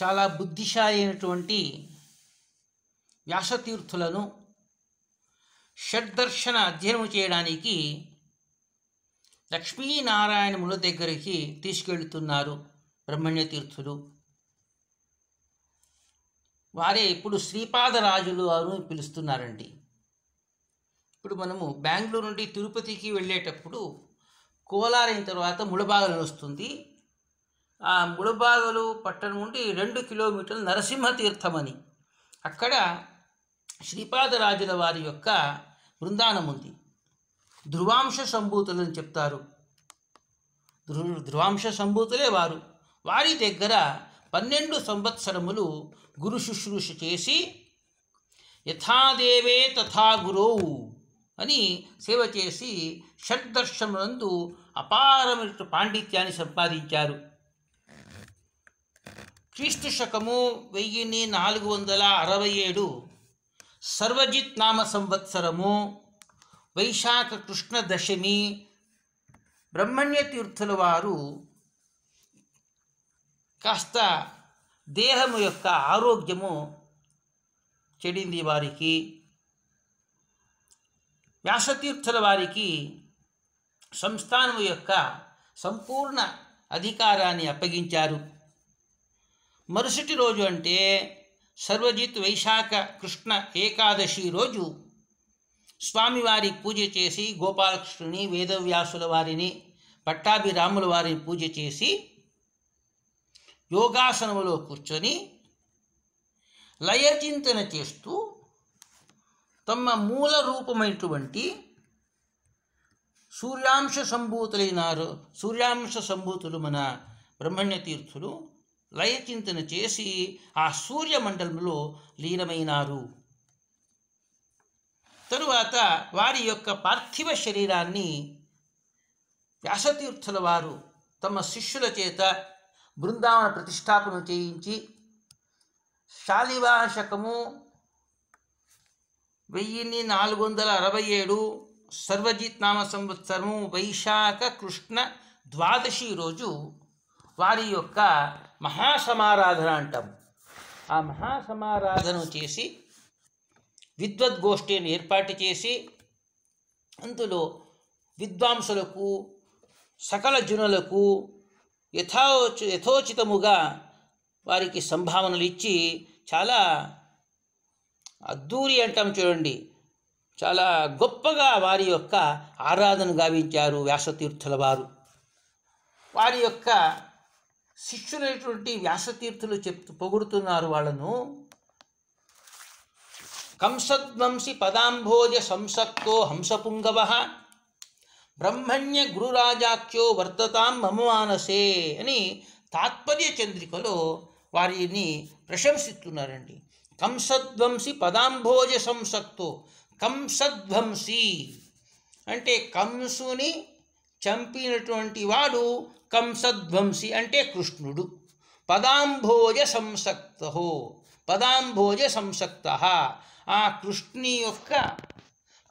చాలా బుద్ధిశాలి అయినటువంటి వ్యాసతీర్థులను షడ్దర్శన అధ్యయనం చేయడానికి లక్ష్మీనారాయణముల దగ్గరికి తీసుకెళ్తున్నారు బ్రహ్మణ్య తీర్థులు వారే ఇప్పుడు శ్రీపాదరాజులు అని పిలుస్తున్నారండి ఇప్పుడు మనము బెంగళూరు నుండి తిరుపతికి వెళ్ళేటప్పుడు కోలారైన తర్వాత ముడబాగలు వస్తుంది ఆ ముడబాగలు పట్టణం నుండి రెండు కిలోమీటర్లు అని అక్కడ శ్రీపాదరాజుల వారి యొక్క బృందానం ఉంది ధ్రువాంశ సంభూతులు అని చెప్తారు ధృ ధ్రువాంశ సంభూతులే వారు వారి దగ్గర పన్నెండు సంవత్సరములు గురు శుశ్రూష చేసి యథాదేవే తథా గురోవు అని సేవ చేసి షడ్దర్శనందు అపారమైన పాండిత్యాన్ని సంపాదించారు క్రీస్తు శకము వెయ్యిన్ని నాలుగు వందల అరవై ఏడు సర్వజిత్ నామ సంవత్సరము వైశాఖ కృష్ణ దశమి బ్రహ్మణ్య తీర్థుల వారు కాస్త దేహము యొక్క ఆరోగ్యము చెడింది వారికి వ్యాసతీర్థుల వారికి సంస్థానము యొక్క సంపూర్ణ అధికారాన్ని అప్పగించారు మరుసటి రోజు అంటే సర్వజిత్ వైశాఖ కృష్ణ ఏకాదశి రోజు స్వామివారి పూజ చేసి గోపాలకృష్ణుని వేదవ్యాసుల వారిని పట్టాభిరాముల వారిని పూజ చేసి యోగాసనములో కూర్చొని లయచింతన చేస్తూ తమ మూల రూపమైనటువంటి సూర్యాంశ సంభూతులైనారు సూర్యాంశ సంభూతులు మన బ్రహ్మణ్య తీర్థులు లయచింతన చేసి ఆ సూర్యమండలంలో లీనమైనారు తరువాత వారి యొక్క పార్థివ శరీరాన్ని వ్యాసతీర్థుల వారు తమ శిష్యుల చేత బృందావన ప్రతిష్టాపన చేయించి శాలివాహశకము వెయ్యిన్ని నాలుగు వందల అరవై ఏడు సర్వజిత్ నామ సంవత్సరము వైశాఖ కృష్ణ ద్వాదశి రోజు వారి యొక్క మహాసమారాధన అంటాం ఆ మహాసమారాధన చేసి విద్వద్గోష్ఠిని ఏర్పాటు చేసి అందులో విద్వాంసులకు సకల జనులకు యథాచ యథోచితముగా వారికి సంభావనలు ఇచ్చి చాలా అద్దూరి అంటాం చూడండి చాలా గొప్పగా వారి యొక్క ఆరాధన గావించారు వ్యాసతీర్థుల వారు వారి యొక్క శిష్యులైనటువంటి వ్యాసతీర్థులు చెప్తూ పొగుడుతున్నారు వాళ్ళను కంసద్వంసి పదాంభోజ సంసక్తో హంసపుంగవ బ్రహ్మణ్య గురురాజాఖ్యో వర్తతాం మమమానసే అని తాత్పర్య చంద్రికలో వారిని ప్రశంసిస్తున్నారండి కంసధ్వంసి పదాంభోజ సంసక్తు కంసధ్వంసి అంటే కంసుని చంపినటువంటి వాడు కంసధ్వంసి అంటే కృష్ణుడు పదాంభోజ సంసక్త పదాంభోజ సంసక్త ఆ కృష్ణి యొక్క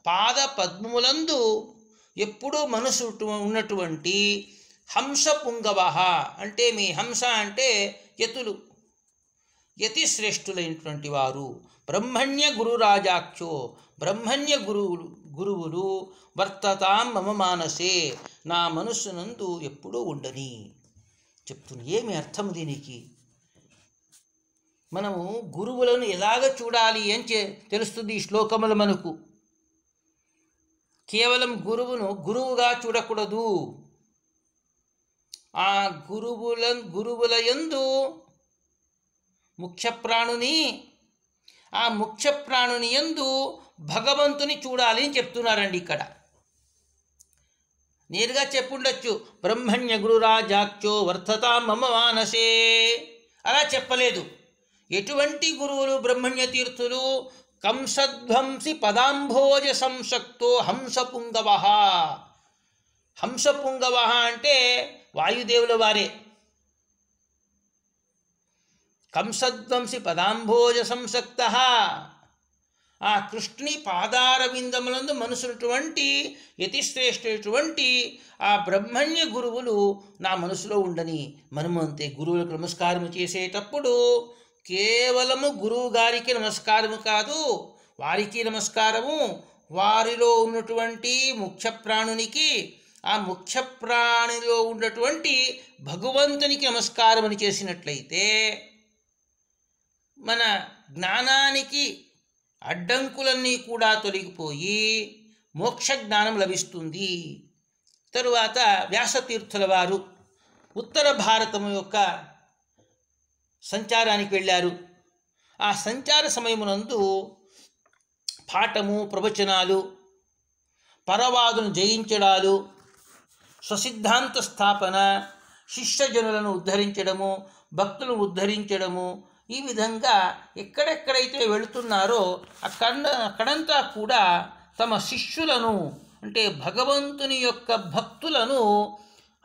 పాద పద్ములందు ఎప్పుడూ మనసు ఉన్నటువంటి హంస పుంగవ అంటే మీ హంస అంటే ఎతులు యతిశ్రేష్ఠులైనటువంటి వారు బ్రహ్మణ్య గురురాజాఖ్యో బ్రహ్మణ్య గురు గురువులు వర్తతాం మమ మానసే నా మనస్సు నందు ఎప్పుడూ ఉండని చెప్తుంది ఏమి అర్థం దీనికి మనము గురువులను ఎలాగ చూడాలి అని చే తెలుస్తుంది ఈ శ్లోకములు మనకు కేవలం గురువును గురువుగా చూడకూడదు ఆ గురువుల గురువుల ఎందు ముఖ్యప్రాణుని ఆ ముఖ్యప్రాణుని ఎందు భగవంతుని చూడాలి అని చెప్తున్నారండి ఇక్కడ నేరుగా చెప్పుండొచ్చు బ్రహ్మణ్య గురురాజాక్షో వర్ధతా మమ మానసే అలా చెప్పలేదు ఎటువంటి గురువులు బ్రహ్మణ్య తీర్థులు కంసధ్వంసి పదాంభోజ సంసక్తో హంసపుంగవ హంసపుంగవ అంటే వాయుదేవుల వారే కంసధ్వంసి పదాంభోజ సంసక్త ఆ కృష్ణి పాదారవిందములందు మనసునటువంటి యతిశ్రేష్ఠటువంటి ఆ బ్రహ్మణ్య గురువులు నా మనసులో ఉండని మనము అంతే గురువులకు నమస్కారము చేసేటప్పుడు కేవలము గురువుగారికి నమస్కారము కాదు వారికి నమస్కారము వారిలో ఉన్నటువంటి ముఖ్య ప్రాణునికి ఆ ముఖ్య ప్రాణిలో ఉన్నటువంటి భగవంతునికి నమస్కారం అని చేసినట్లయితే మన జ్ఞానానికి అడ్డంకులన్నీ కూడా తొలగిపోయి మోక్ష జ్ఞానం లభిస్తుంది తరువాత వ్యాసతీర్థుల వారు ఉత్తర భారతం యొక్క సంచారానికి వెళ్ళారు ఆ సంచార సమయమునందు పాఠము ప్రవచనాలు పరవాదును జయించడాలు స్వసిద్ధాంత స్థాపన శిష్యజనులను ఉద్ధరించడము భక్తులను ఉద్ధరించడము ఈ విధంగా ఎక్కడెక్కడైతే వెళుతున్నారో అక్కడ అక్కడంతా కూడా తమ శిష్యులను అంటే భగవంతుని యొక్క భక్తులను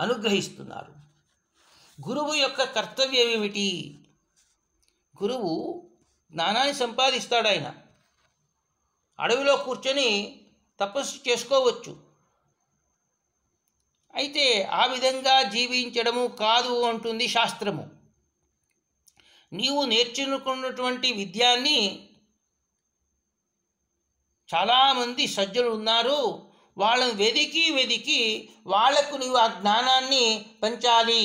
అనుగ్రహిస్తున్నారు గురువు యొక్క కర్తవ్యం ఏమిటి గురువు జ్ఞానాన్ని సంపాదిస్తాడు ఆయన అడవిలో కూర్చొని తపస్సు చేసుకోవచ్చు అయితే ఆ విధంగా జీవించడము కాదు అంటుంది శాస్త్రము నీవు నేర్చుకున్నటువంటి విద్యాన్ని చాలామంది సజ్జలు ఉన్నారు వాళ్ళని వెదికి వెదికి వాళ్లకు నువ్వు ఆ జ్ఞానాన్ని పంచాలి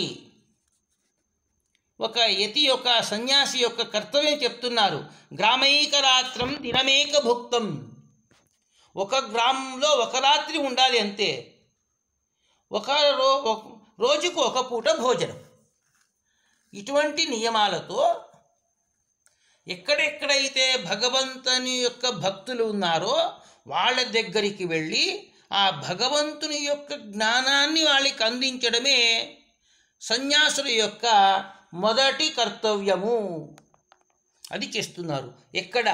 ఒక యతి యొక్క సన్యాసి యొక్క కర్తవ్యం చెప్తున్నారు గ్రామైక రాత్రం దినమేక భుక్తం ఒక గ్రామంలో ఒక రాత్రి ఉండాలి అంతే ఒక రో రోజుకు ఒక పూట భోజనం ఇటువంటి నియమాలతో ఎక్కడెక్కడైతే భగవంతుని యొక్క భక్తులు ఉన్నారో వాళ్ళ దగ్గరికి వెళ్ళి ఆ భగవంతుని యొక్క జ్ఞానాన్ని వాళ్ళకి అందించడమే సన్యాసుల యొక్క మొదటి కర్తవ్యము అది చేస్తున్నారు ఎక్కడ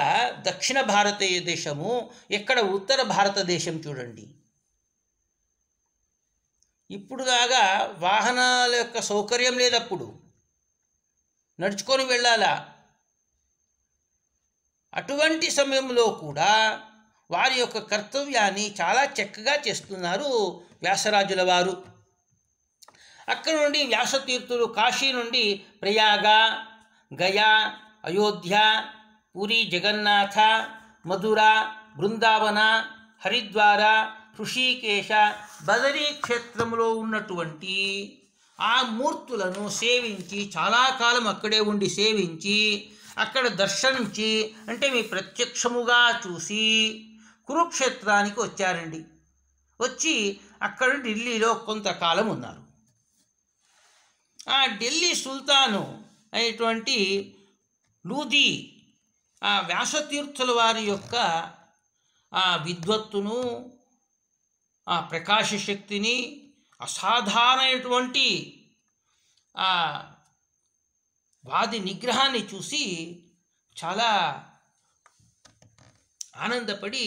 దక్షిణ భారతీయ దేశము ఎక్కడ ఉత్తర భారతదేశం చూడండి ఇప్పుడు దాకా వాహనాల యొక్క సౌకర్యం లేదప్పుడు నడుచుకొని వెళ్ళాలా అటువంటి సమయంలో కూడా వారి యొక్క కర్తవ్యాన్ని చాలా చక్కగా చేస్తున్నారు వ్యాసరాజుల వారు అక్కడ నుండి వ్యాసతీర్థులు కాశీ నుండి ప్రయాగ గయా అయోధ్య పూరి జగన్నాథ మధుర బృందావన హరిద్వార హృషికేశ బదరీ క్షేత్రంలో ఉన్నటువంటి ఆ మూర్తులను సేవించి చాలా కాలం అక్కడే ఉండి సేవించి అక్కడ దర్శనించి అంటే మీ ప్రత్యక్షముగా చూసి కురుక్షేత్రానికి వచ్చారండి వచ్చి అక్కడ ఢిల్లీలో కొంతకాలం ఉన్నారు ఆ ఢిల్లీ సుల్తాను అనేటువంటి లూది ఆ వ్యాసతీర్థుల వారి యొక్క ఆ విద్వత్తును ఆ ప్రకాశ శక్తిని అసాధారణమైనటువంటి వాది నిగ్రహాన్ని చూసి చాలా ఆనందపడి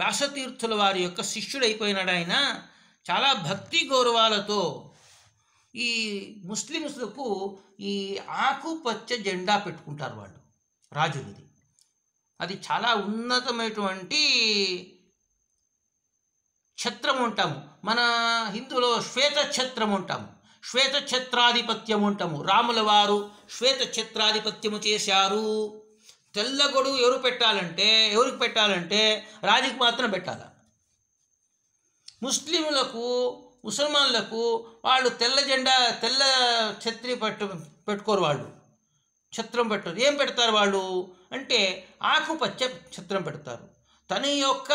వ్యాసతీర్థుల వారి యొక్క శిష్యుడైపోయినాడు ఆయన చాలా భక్తి గౌరవాలతో ఈ ముస్లిమ్స్లకు ఈ ఆకుపచ్చ జెండా పెట్టుకుంటారు వాళ్ళు రాజులది అది చాలా ఉన్నతమైనటువంటి ఛత్రం ఉంటాము మన హిందువులో శ్వేతఛత్రము ఉంటాము శ్వేతఛత్రాధిపత్యము ఉంటాము రాముల వారు శ్వేతఛత్రాధిపత్యము చేశారు తెల్ల గొడుగు ఎవరు పెట్టాలంటే ఎవరికి పెట్టాలంటే రాజుకి మాత్రం పెట్టాల ముస్లింలకు ముసల్మాన్లకు వాళ్ళు తెల్ల జెండా తెల్ల ఛత్రి పట్టు పెట్టుకోరు వాళ్ళు ఛత్రం పెట్టరు ఏం పెడతారు వాళ్ళు అంటే ఆకుపచ్చ ఛత్రం పెడతారు తన యొక్క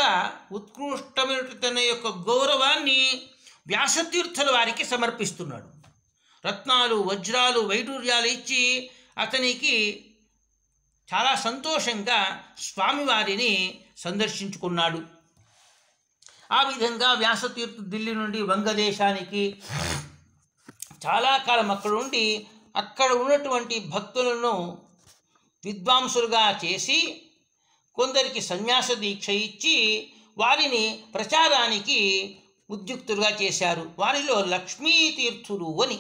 ఉత్కృష్టమైన తన యొక్క గౌరవాన్ని వ్యాసతీర్థుల వారికి సమర్పిస్తున్నాడు రత్నాలు వజ్రాలు వైడూర్యాలు ఇచ్చి అతనికి చాలా సంతోషంగా స్వామివారిని సందర్శించుకున్నాడు ఆ విధంగా వ్యాసతీర్థు ఢిల్లీ నుండి వంగదేశానికి చాలా కాలం అక్కడ ఉండి అక్కడ ఉన్నటువంటి భక్తులను విద్వాంసులుగా చేసి కొందరికి సన్యాస దీక్ష ఇచ్చి వారిని ప్రచారానికి ఉద్యుక్తులుగా చేశారు వారిలో లక్ష్మీతీర్థులు అని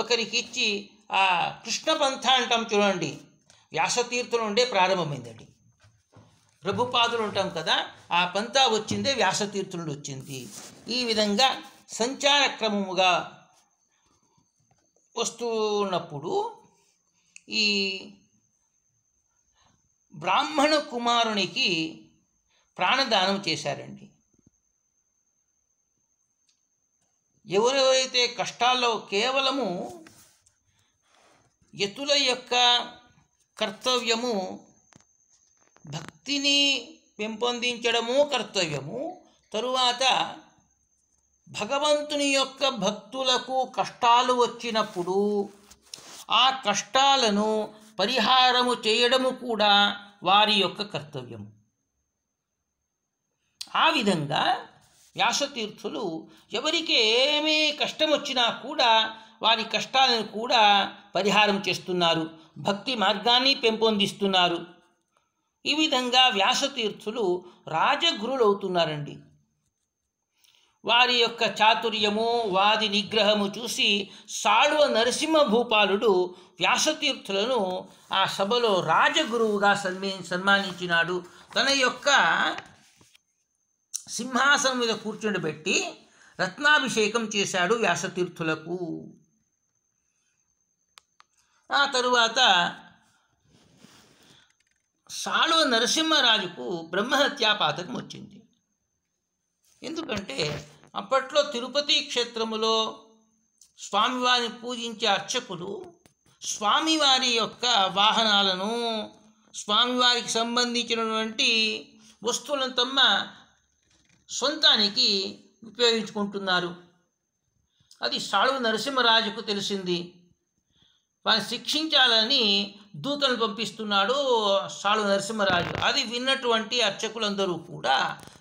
ఒకరికి ఇచ్చి ఆ కృష్ణ పంథ అంటాం చూడండి వ్యాసతీర్థుల నుండే ప్రారంభమైందండి ప్రభుపాదులు ఉంటాం కదా ఆ పంతా వచ్చిందే వ్యాసతీర్థుల వచ్చింది ఈ విధంగా సంచార క్రమముగా వస్తున్నప్పుడు ఈ బ్రాహ్మణ కుమారునికి ప్రాణదానం చేశారండి ఎవరెవరైతే కష్టాల్లో కేవలము ఎతుల యొక్క కర్తవ్యము భక్తిని పెంపొందించడము కర్తవ్యము తరువాత భగవంతుని యొక్క భక్తులకు కష్టాలు వచ్చినప్పుడు ఆ కష్టాలను పరిహారము చేయడము కూడా వారి యొక్క కర్తవ్యం ఆ విధంగా వ్యాసతీర్థులు ఎవరికి ఏమీ కష్టం వచ్చినా కూడా వారి కష్టాలను కూడా పరిహారం చేస్తున్నారు భక్తి మార్గాన్ని పెంపొందిస్తున్నారు ఈ విధంగా వ్యాసతీర్థులు రాజగురులు అవుతున్నారండి వారి యొక్క చాతుర్యము వారి నిగ్రహము చూసి సాళువ నరసింహ భూపాలుడు వ్యాసతీర్థులను ఆ సభలో రాజగురువుగా సన్మే సన్మానించినాడు తన యొక్క సింహాసనం మీద కూర్చుండబెట్టి రత్నాభిషేకం చేశాడు వ్యాసతీర్థులకు ఆ తరువాత సాళువ నరసింహరాజుకు బ్రహ్మహత్యా పాతకం వచ్చింది ఎందుకంటే అప్పట్లో తిరుపతి క్షేత్రములో స్వామివారిని పూజించే అర్చకులు స్వామివారి యొక్క వాహనాలను స్వామివారికి సంబంధించినటువంటి వస్తువులను తమ సొంతానికి ఉపయోగించుకుంటున్నారు అది సాళు నరసింహరాజుకు తెలిసింది వారిని శిక్షించాలని దూతలను పంపిస్తున్నాడు సాలు నరసింహరాజు అది విన్నటువంటి అర్చకులందరూ కూడా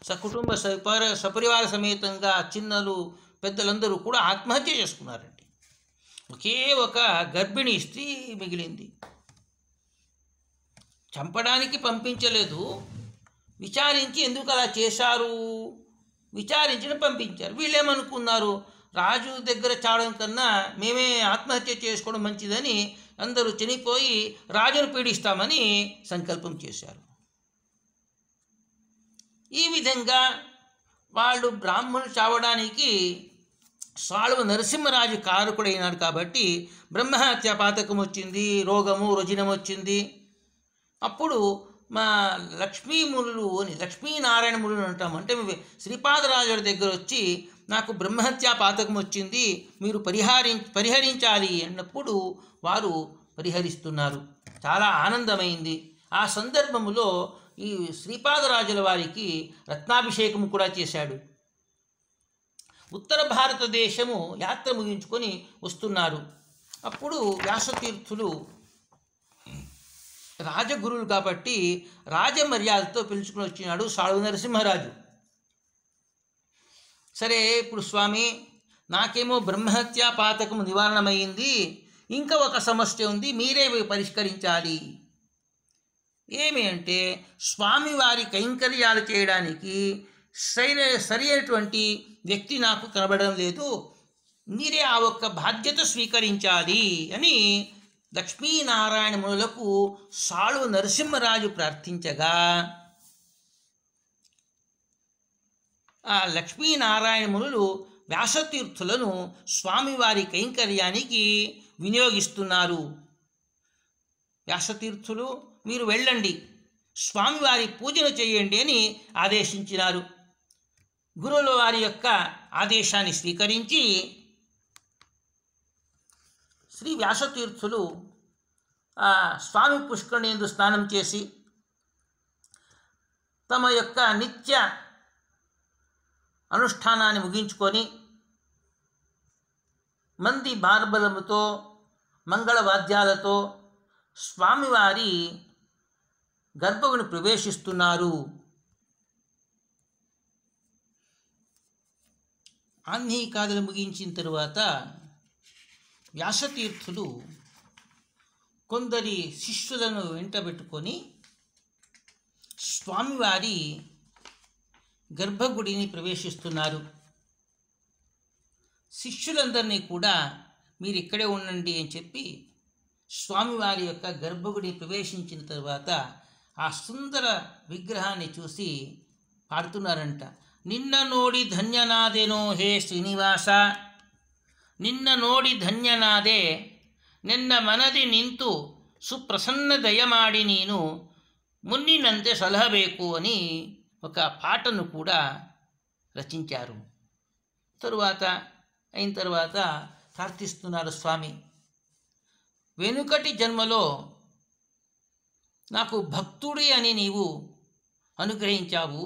సకుటుంబ సపర సపరివార సమేతంగా చిన్నలు పెద్దలందరూ కూడా ఆత్మహత్య చేసుకున్నారండి ఒకే ఒక గర్భిణీ స్త్రీ మిగిలింది చంపడానికి పంపించలేదు విచారించి ఎందుకు అలా చేశారు విచారించిన పంపించారు వీళ్ళేమనుకున్నారు రాజు దగ్గర చావడం కన్నా మేమే ఆత్మహత్య చేసుకోవడం మంచిదని అందరూ చనిపోయి రాజును పీడిస్తామని సంకల్పం చేశారు ఈ విధంగా వాళ్ళు బ్రాహ్మణులు చావడానికి సాళువ నరసింహరాజు కారకుడైనాడు కాబట్టి బ్రహ్మహత్య పాతకం వచ్చింది రోగము రుజినం వచ్చింది అప్పుడు మా లక్ష్మీములు అని మునులు అంటాము అంటే శ్రీపాదరాజుల దగ్గర వచ్చి నాకు బ్రహ్మహత్యా పాతకం వచ్చింది మీరు పరిహారి పరిహరించాలి అన్నప్పుడు వారు పరిహరిస్తున్నారు చాలా ఆనందమైంది ఆ సందర్భములో ఈ శ్రీపాదరాజుల వారికి రత్నాభిషేకం కూడా చేశాడు ఉత్తర భారతదేశము యాత్ర ముగించుకొని వస్తున్నారు అప్పుడు వ్యాసతీర్థులు రాజగురువులు కాబట్టి రాజమర్యాదతో పిలుచుకుని వచ్చినాడు సాళు నరసింహరాజు సరే ఇప్పుడు స్వామి నాకేమో బ్రహ్మహత్యా పాతకము నివారణమైంది ఇంకా ఒక సమస్య ఉంది మీరే పరిష్కరించాలి ఏమి అంటే స్వామివారి కైంకర్యాలు చేయడానికి సరే సరి అయినటువంటి వ్యక్తి నాకు కనబడడం లేదు మీరే ఆ ఒక్క బాధ్యత స్వీకరించాలి అని లక్ష్మీనారాయణ మునులకు సాళు నరసింహరాజు ప్రార్థించగా ఆ లక్ష్మీనారాయణములు వ్యాసతీర్థులను స్వామివారి కైంకర్యానికి వినియోగిస్తున్నారు వ్యాసతీర్థులు మీరు వెళ్ళండి స్వామివారి పూజలు చేయండి అని ఆదేశించినారు గురువుల వారి యొక్క ఆదేశాన్ని స్వీకరించి శ్రీ వ్యాసతీర్థులు స్వామి ఎందు స్నానం చేసి తమ యొక్క నిత్య అనుష్ఠానాన్ని ముగించుకొని మంది బార్బలముతో మంగళవాద్యాలతో స్వామివారి గర్భగుని ప్రవేశిస్తున్నారు కాదులు ముగించిన తరువాత వ్యాసతీర్థులు కొందరి శిష్యులను వెంటబెట్టుకొని స్వామివారి గర్భగుడిని ప్రవేశిస్తున్నారు శిష్యులందరినీ కూడా మీరు ఇక్కడే ఉండండి అని చెప్పి స్వామివారి యొక్క గర్భగుడి ప్రవేశించిన తర్వాత ఆ సుందర విగ్రహాన్ని చూసి పాడుతున్నారంట నిన్న నోడి ధన్యనాదేనో హే శ్రీనివాస నిన్న నోడి ధన్యనాదే నిన్న మనది నింతు సుప్రసన్న దయమాడి నేను మున్నినంతే సలహ బేకు అని ఒక పాటను కూడా రచించారు తరువాత అయిన తర్వాత ప్రార్థిస్తున్నారు స్వామి వెనుకటి జన్మలో నాకు భక్తుడి అని నీవు అనుగ్రహించావు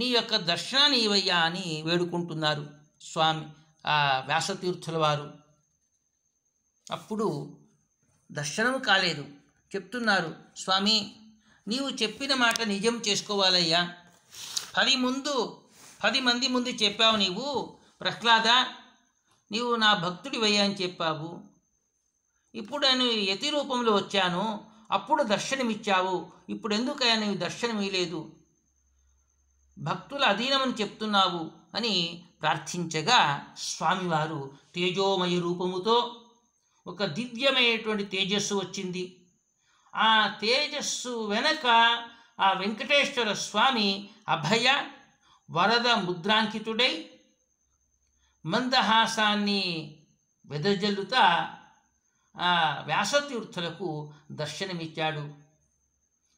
నీ యొక్క దర్శనాన్ని ఇవయ్యా అని వేడుకుంటున్నారు స్వామి ఆ వ్యాసతీర్థుల వారు అప్పుడు దర్శనం కాలేదు చెప్తున్నారు స్వామి నీవు చెప్పిన మాట నిజం చేసుకోవాలయ్యా పది ముందు పది మంది ముందు చెప్పావు నీవు ప్రహ్లాద నీవు నా భక్తుడి వయ్యా అని చెప్పావు ఇప్పుడు నేను యతి రూపంలో వచ్చాను అప్పుడు దర్శనమిచ్చావు ఇప్పుడు ఎందుకయ్యా నీవు దర్శనమిలేదు భక్తుల అధీనమని చెప్తున్నావు అని ప్రార్థించగా స్వామివారు తేజోమయ రూపముతో ఒక దివ్యమైనటువంటి తేజస్సు వచ్చింది ఆ తేజస్సు వెనక ఆ వెంకటేశ్వర స్వామి అభయ వరద ముద్రాంకితుడై మందహాసాన్ని వెదజల్లుత ఆ వ్యాసతీర్థులకు దర్శనమిచ్చాడు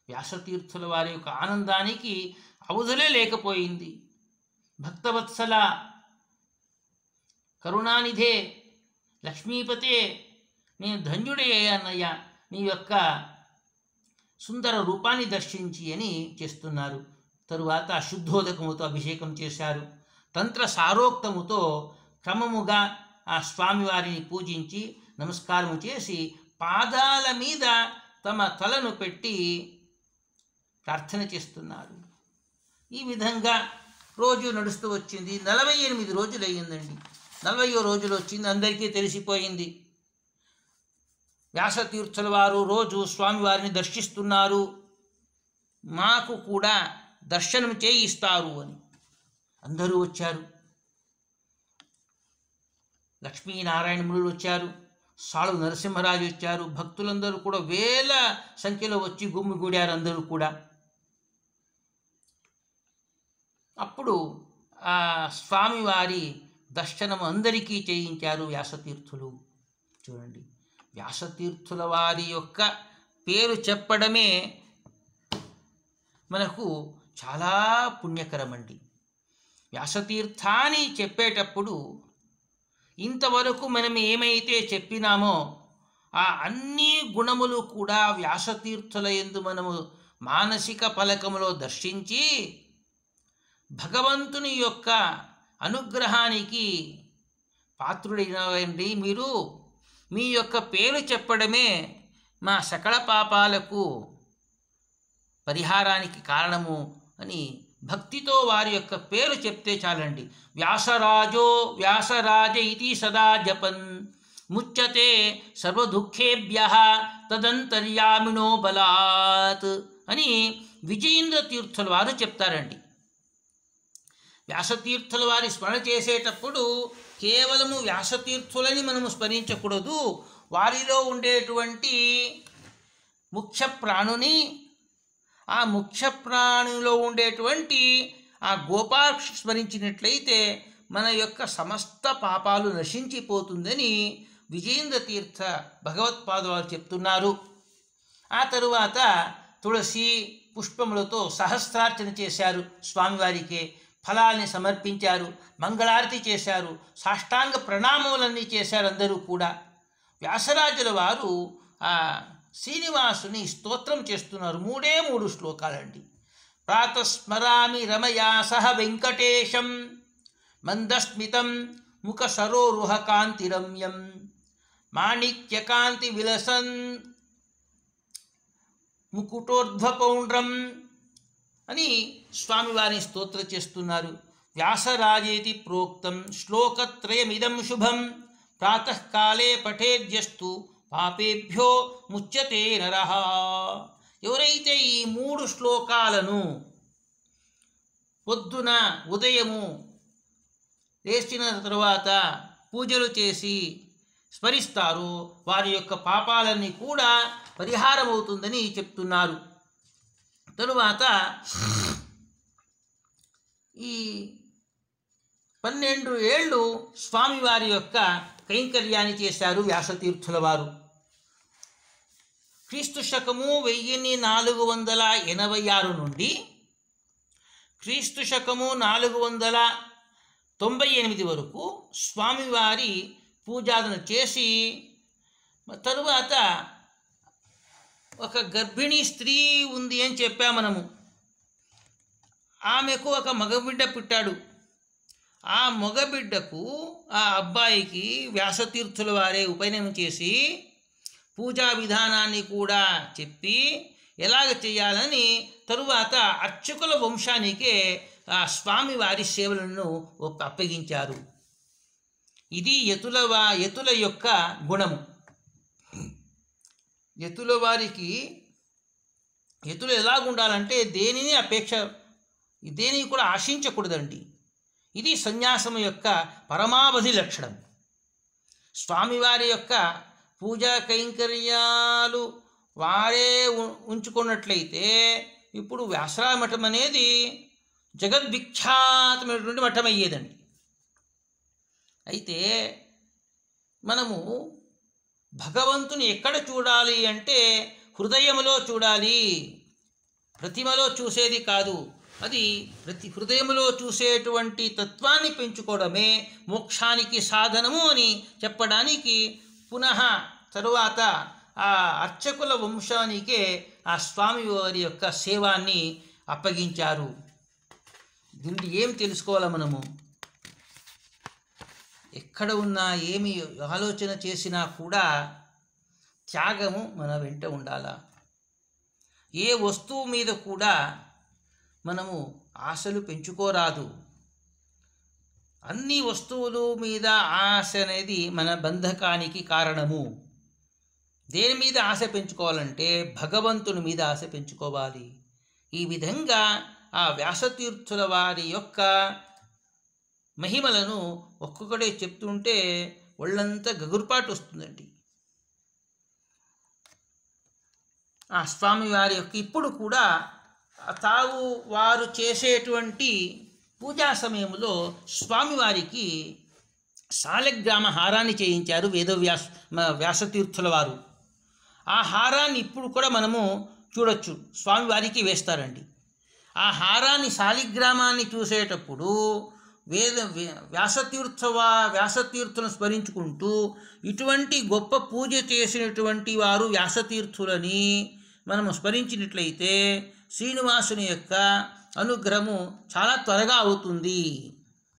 వ్యాసతీర్థుల వారి యొక్క ఆనందానికి అవధులే లేకపోయింది భక్తవత్సల కరుణానిధే లక్ష్మీపతే నేను ధన్యుడే అన్నయ్య నీ యొక్క సుందర రూపాన్ని దర్శించి అని చేస్తున్నారు తరువాత శుద్ధోదకముతో అభిషేకం చేశారు తంత్ర సారోక్తముతో క్రమముగా ఆ స్వామివారిని పూజించి నమస్కారం చేసి పాదాల మీద తమ తలను పెట్టి ప్రార్థన చేస్తున్నారు ఈ విధంగా రోజు నడుస్తూ వచ్చింది నలభై ఎనిమిది రోజులు అయ్యిందండి నలభయో రోజులు వచ్చింది అందరికీ తెలిసిపోయింది వ్యాసతీర్థుల వారు రోజు స్వామివారిని దర్శిస్తున్నారు మాకు కూడా దర్శనం చేయిస్తారు అని అందరూ వచ్చారు లక్ష్మీనారాయణములు వచ్చారు సాళు నరసింహరాజు వచ్చారు భక్తులందరూ కూడా వేల సంఖ్యలో వచ్చి గుమ్మిగూడారు అందరూ కూడా అప్పుడు ఆ స్వామివారి దర్శనం అందరికీ చేయించారు వ్యాసతీర్థులు చూడండి వ్యాసతీర్థుల వారి యొక్క పేరు చెప్పడమే మనకు చాలా పుణ్యకరమండి వ్యాసతీర్థాన్ని చెప్పేటప్పుడు ఇంతవరకు మనం ఏమైతే చెప్పినామో ఆ అన్ని గుణములు కూడా వ్యాసతీర్థుల ఎందు మనము మానసిక ఫలకములో దర్శించి భగవంతుని యొక్క అనుగ్రహానికి పాత్రుడైనవండి మీరు మీ యొక్క పేరు చెప్పడమే మా సకల పాపాలకు పరిహారానికి కారణము అని భక్తితో వారి యొక్క పేరు చెప్తే చాలండి వ్యాసరాజో వ్యాసరాజ ఇది సదా జపన్ ముచ్చతే సర్వదుఃఖేభ్య తదంతర్యామినో బలాత్ అని విజయేంద్ర తీర్థులు వారు చెప్తారండి వ్యాసతీర్థుల వారి స్మరణ చేసేటప్పుడు కేవలము వ్యాసతీర్థులని మనము స్మరించకూడదు వారిలో ఉండేటువంటి ముఖ్య ప్రాణుని ఆ ముఖ్య ప్రాణిలో ఉండేటువంటి ఆ గోపాక్ష స్మరించినట్లయితే మన యొక్క సమస్త పాపాలు నశించిపోతుందని విజయేంద్ర తీర్థ భగవత్పాద వారు చెప్తున్నారు ఆ తరువాత తులసి పుష్పములతో సహస్రార్చన చేశారు స్వామివారికే ఫలాల్ని సమర్పించారు మంగళారతి చేశారు సాష్టాంగ ప్రణామములన్నీ చేశారు అందరూ కూడా వ్యాసరాజుల వారు ఆ శ్రీనివాసుని స్తోత్రం చేస్తున్నారు మూడే మూడు శ్లోకాలండి ప్రాతస్మరామి రమయా సహ వెంకటేశం మందస్మితం ముఖ సరోరుహ కాంతిరమ్యం మాణిక్యకాంతి విలసన్ ముకుటోర్ధ్వపౌండ్రం అని స్వామివారిని స్తోత్ర చేస్తున్నారు వ్యాసరాజేతి ప్రోక్తం శ్లోకత్రయమిదం శుభం ప్రాతకాలే పఠేద్యస్తు పాపేభ్యో ముచ్యతే నర ఎవరైతే ఈ మూడు శ్లోకాలను పొద్దున ఉదయము లేచిన తరువాత పూజలు చేసి స్మరిస్తారో వారి యొక్క పాపాలన్నీ కూడా పరిహారమవుతుందని చెప్తున్నారు తరువాత ఈ పన్నెండు ఏళ్ళు స్వామివారి యొక్క కైంకర్యాన్ని చేశారు వ్యాసతీర్థుల వారు క్రీస్తు శకము వెయ్యిన్ని నాలుగు వందల ఎనభై ఆరు నుండి క్రీస్తు శకము నాలుగు వందల తొంభై ఎనిమిది వరకు స్వామివారి పూజాదన చేసి తరువాత ఒక గర్భిణీ స్త్రీ ఉంది అని చెప్పాము మనము ఆమెకు ఒక మగబిడ్డ పుట్టాడు ఆ మగబిడ్డకు ఆ అబ్బాయికి వ్యాసతీర్థుల వారే ఉపనయనం చేసి పూజా విధానాన్ని కూడా చెప్పి ఎలాగ చేయాలని తరువాత అర్చకుల వంశానికే ఆ స్వామివారి సేవలను అప్పగించారు ఇది యతుల వా యతుల యొక్క గుణము ఎత్తుల వారికి ఎత్తులు ఎలాగుండాలంటే దేనిని అపేక్ష దేనిని కూడా ఆశించకూడదండి ఇది సన్యాసం యొక్క పరమావధి లక్షణం స్వామివారి యొక్క పూజా కైంకర్యాలు వారే ఉంచుకున్నట్లయితే ఇప్పుడు వ్యాసరా మఠం అనేది జగద్విఖ్యాతమైనటువంటి మఠం అయ్యేదండి అయితే మనము భగవంతుని ఎక్కడ చూడాలి అంటే హృదయములో చూడాలి ప్రతిమలో చూసేది కాదు అది ప్రతి హృదయంలో చూసేటువంటి తత్వాన్ని పెంచుకోవడమే మోక్షానికి సాధనము అని చెప్పడానికి పునః తరువాత ఆ అర్చకుల వంశానికే ఆ స్వామివారి యొక్క సేవాన్ని అప్పగించారు దీన్ని ఏం తెలుసుకోవాలి మనము ఎక్కడ ఉన్నా ఏమి ఆలోచన చేసినా కూడా త్యాగము మన వెంట ఉండాల ఏ వస్తువు మీద కూడా మనము ఆశలు పెంచుకోరాదు అన్ని వస్తువులు మీద ఆశ అనేది మన బంధకానికి కారణము దేని మీద ఆశ పెంచుకోవాలంటే భగవంతుని మీద ఆశ పెంచుకోవాలి ఈ విధంగా ఆ వ్యాసతీర్థుల వారి యొక్క మహిమలను ఒక్కొక్కడే చెప్తుంటే ఒళ్ళంతా గగురుపాటు వస్తుందండి ఆ స్వామివారి యొక్క ఇప్పుడు కూడా తావు వారు చేసేటువంటి పూజా సమయంలో స్వామివారికి సాలగ్రామ హారాన్ని చేయించారు వేదవ్యాస వ్యాసతీర్థుల వారు ఆ హారాన్ని ఇప్పుడు కూడా మనము చూడొచ్చు స్వామివారికి వేస్తారండి ఆ హారాన్ని సాలిగ్రామాన్ని చూసేటప్పుడు వేద వ్యాసతీర్థవ వ్యాసతీర్థులను స్మరించుకుంటూ ఇటువంటి గొప్ప పూజ చేసినటువంటి వారు వ్యాసతీర్థులని మనం స్మరించినట్లయితే శ్రీనివాసుని యొక్క అనుగ్రహము చాలా త్వరగా అవుతుంది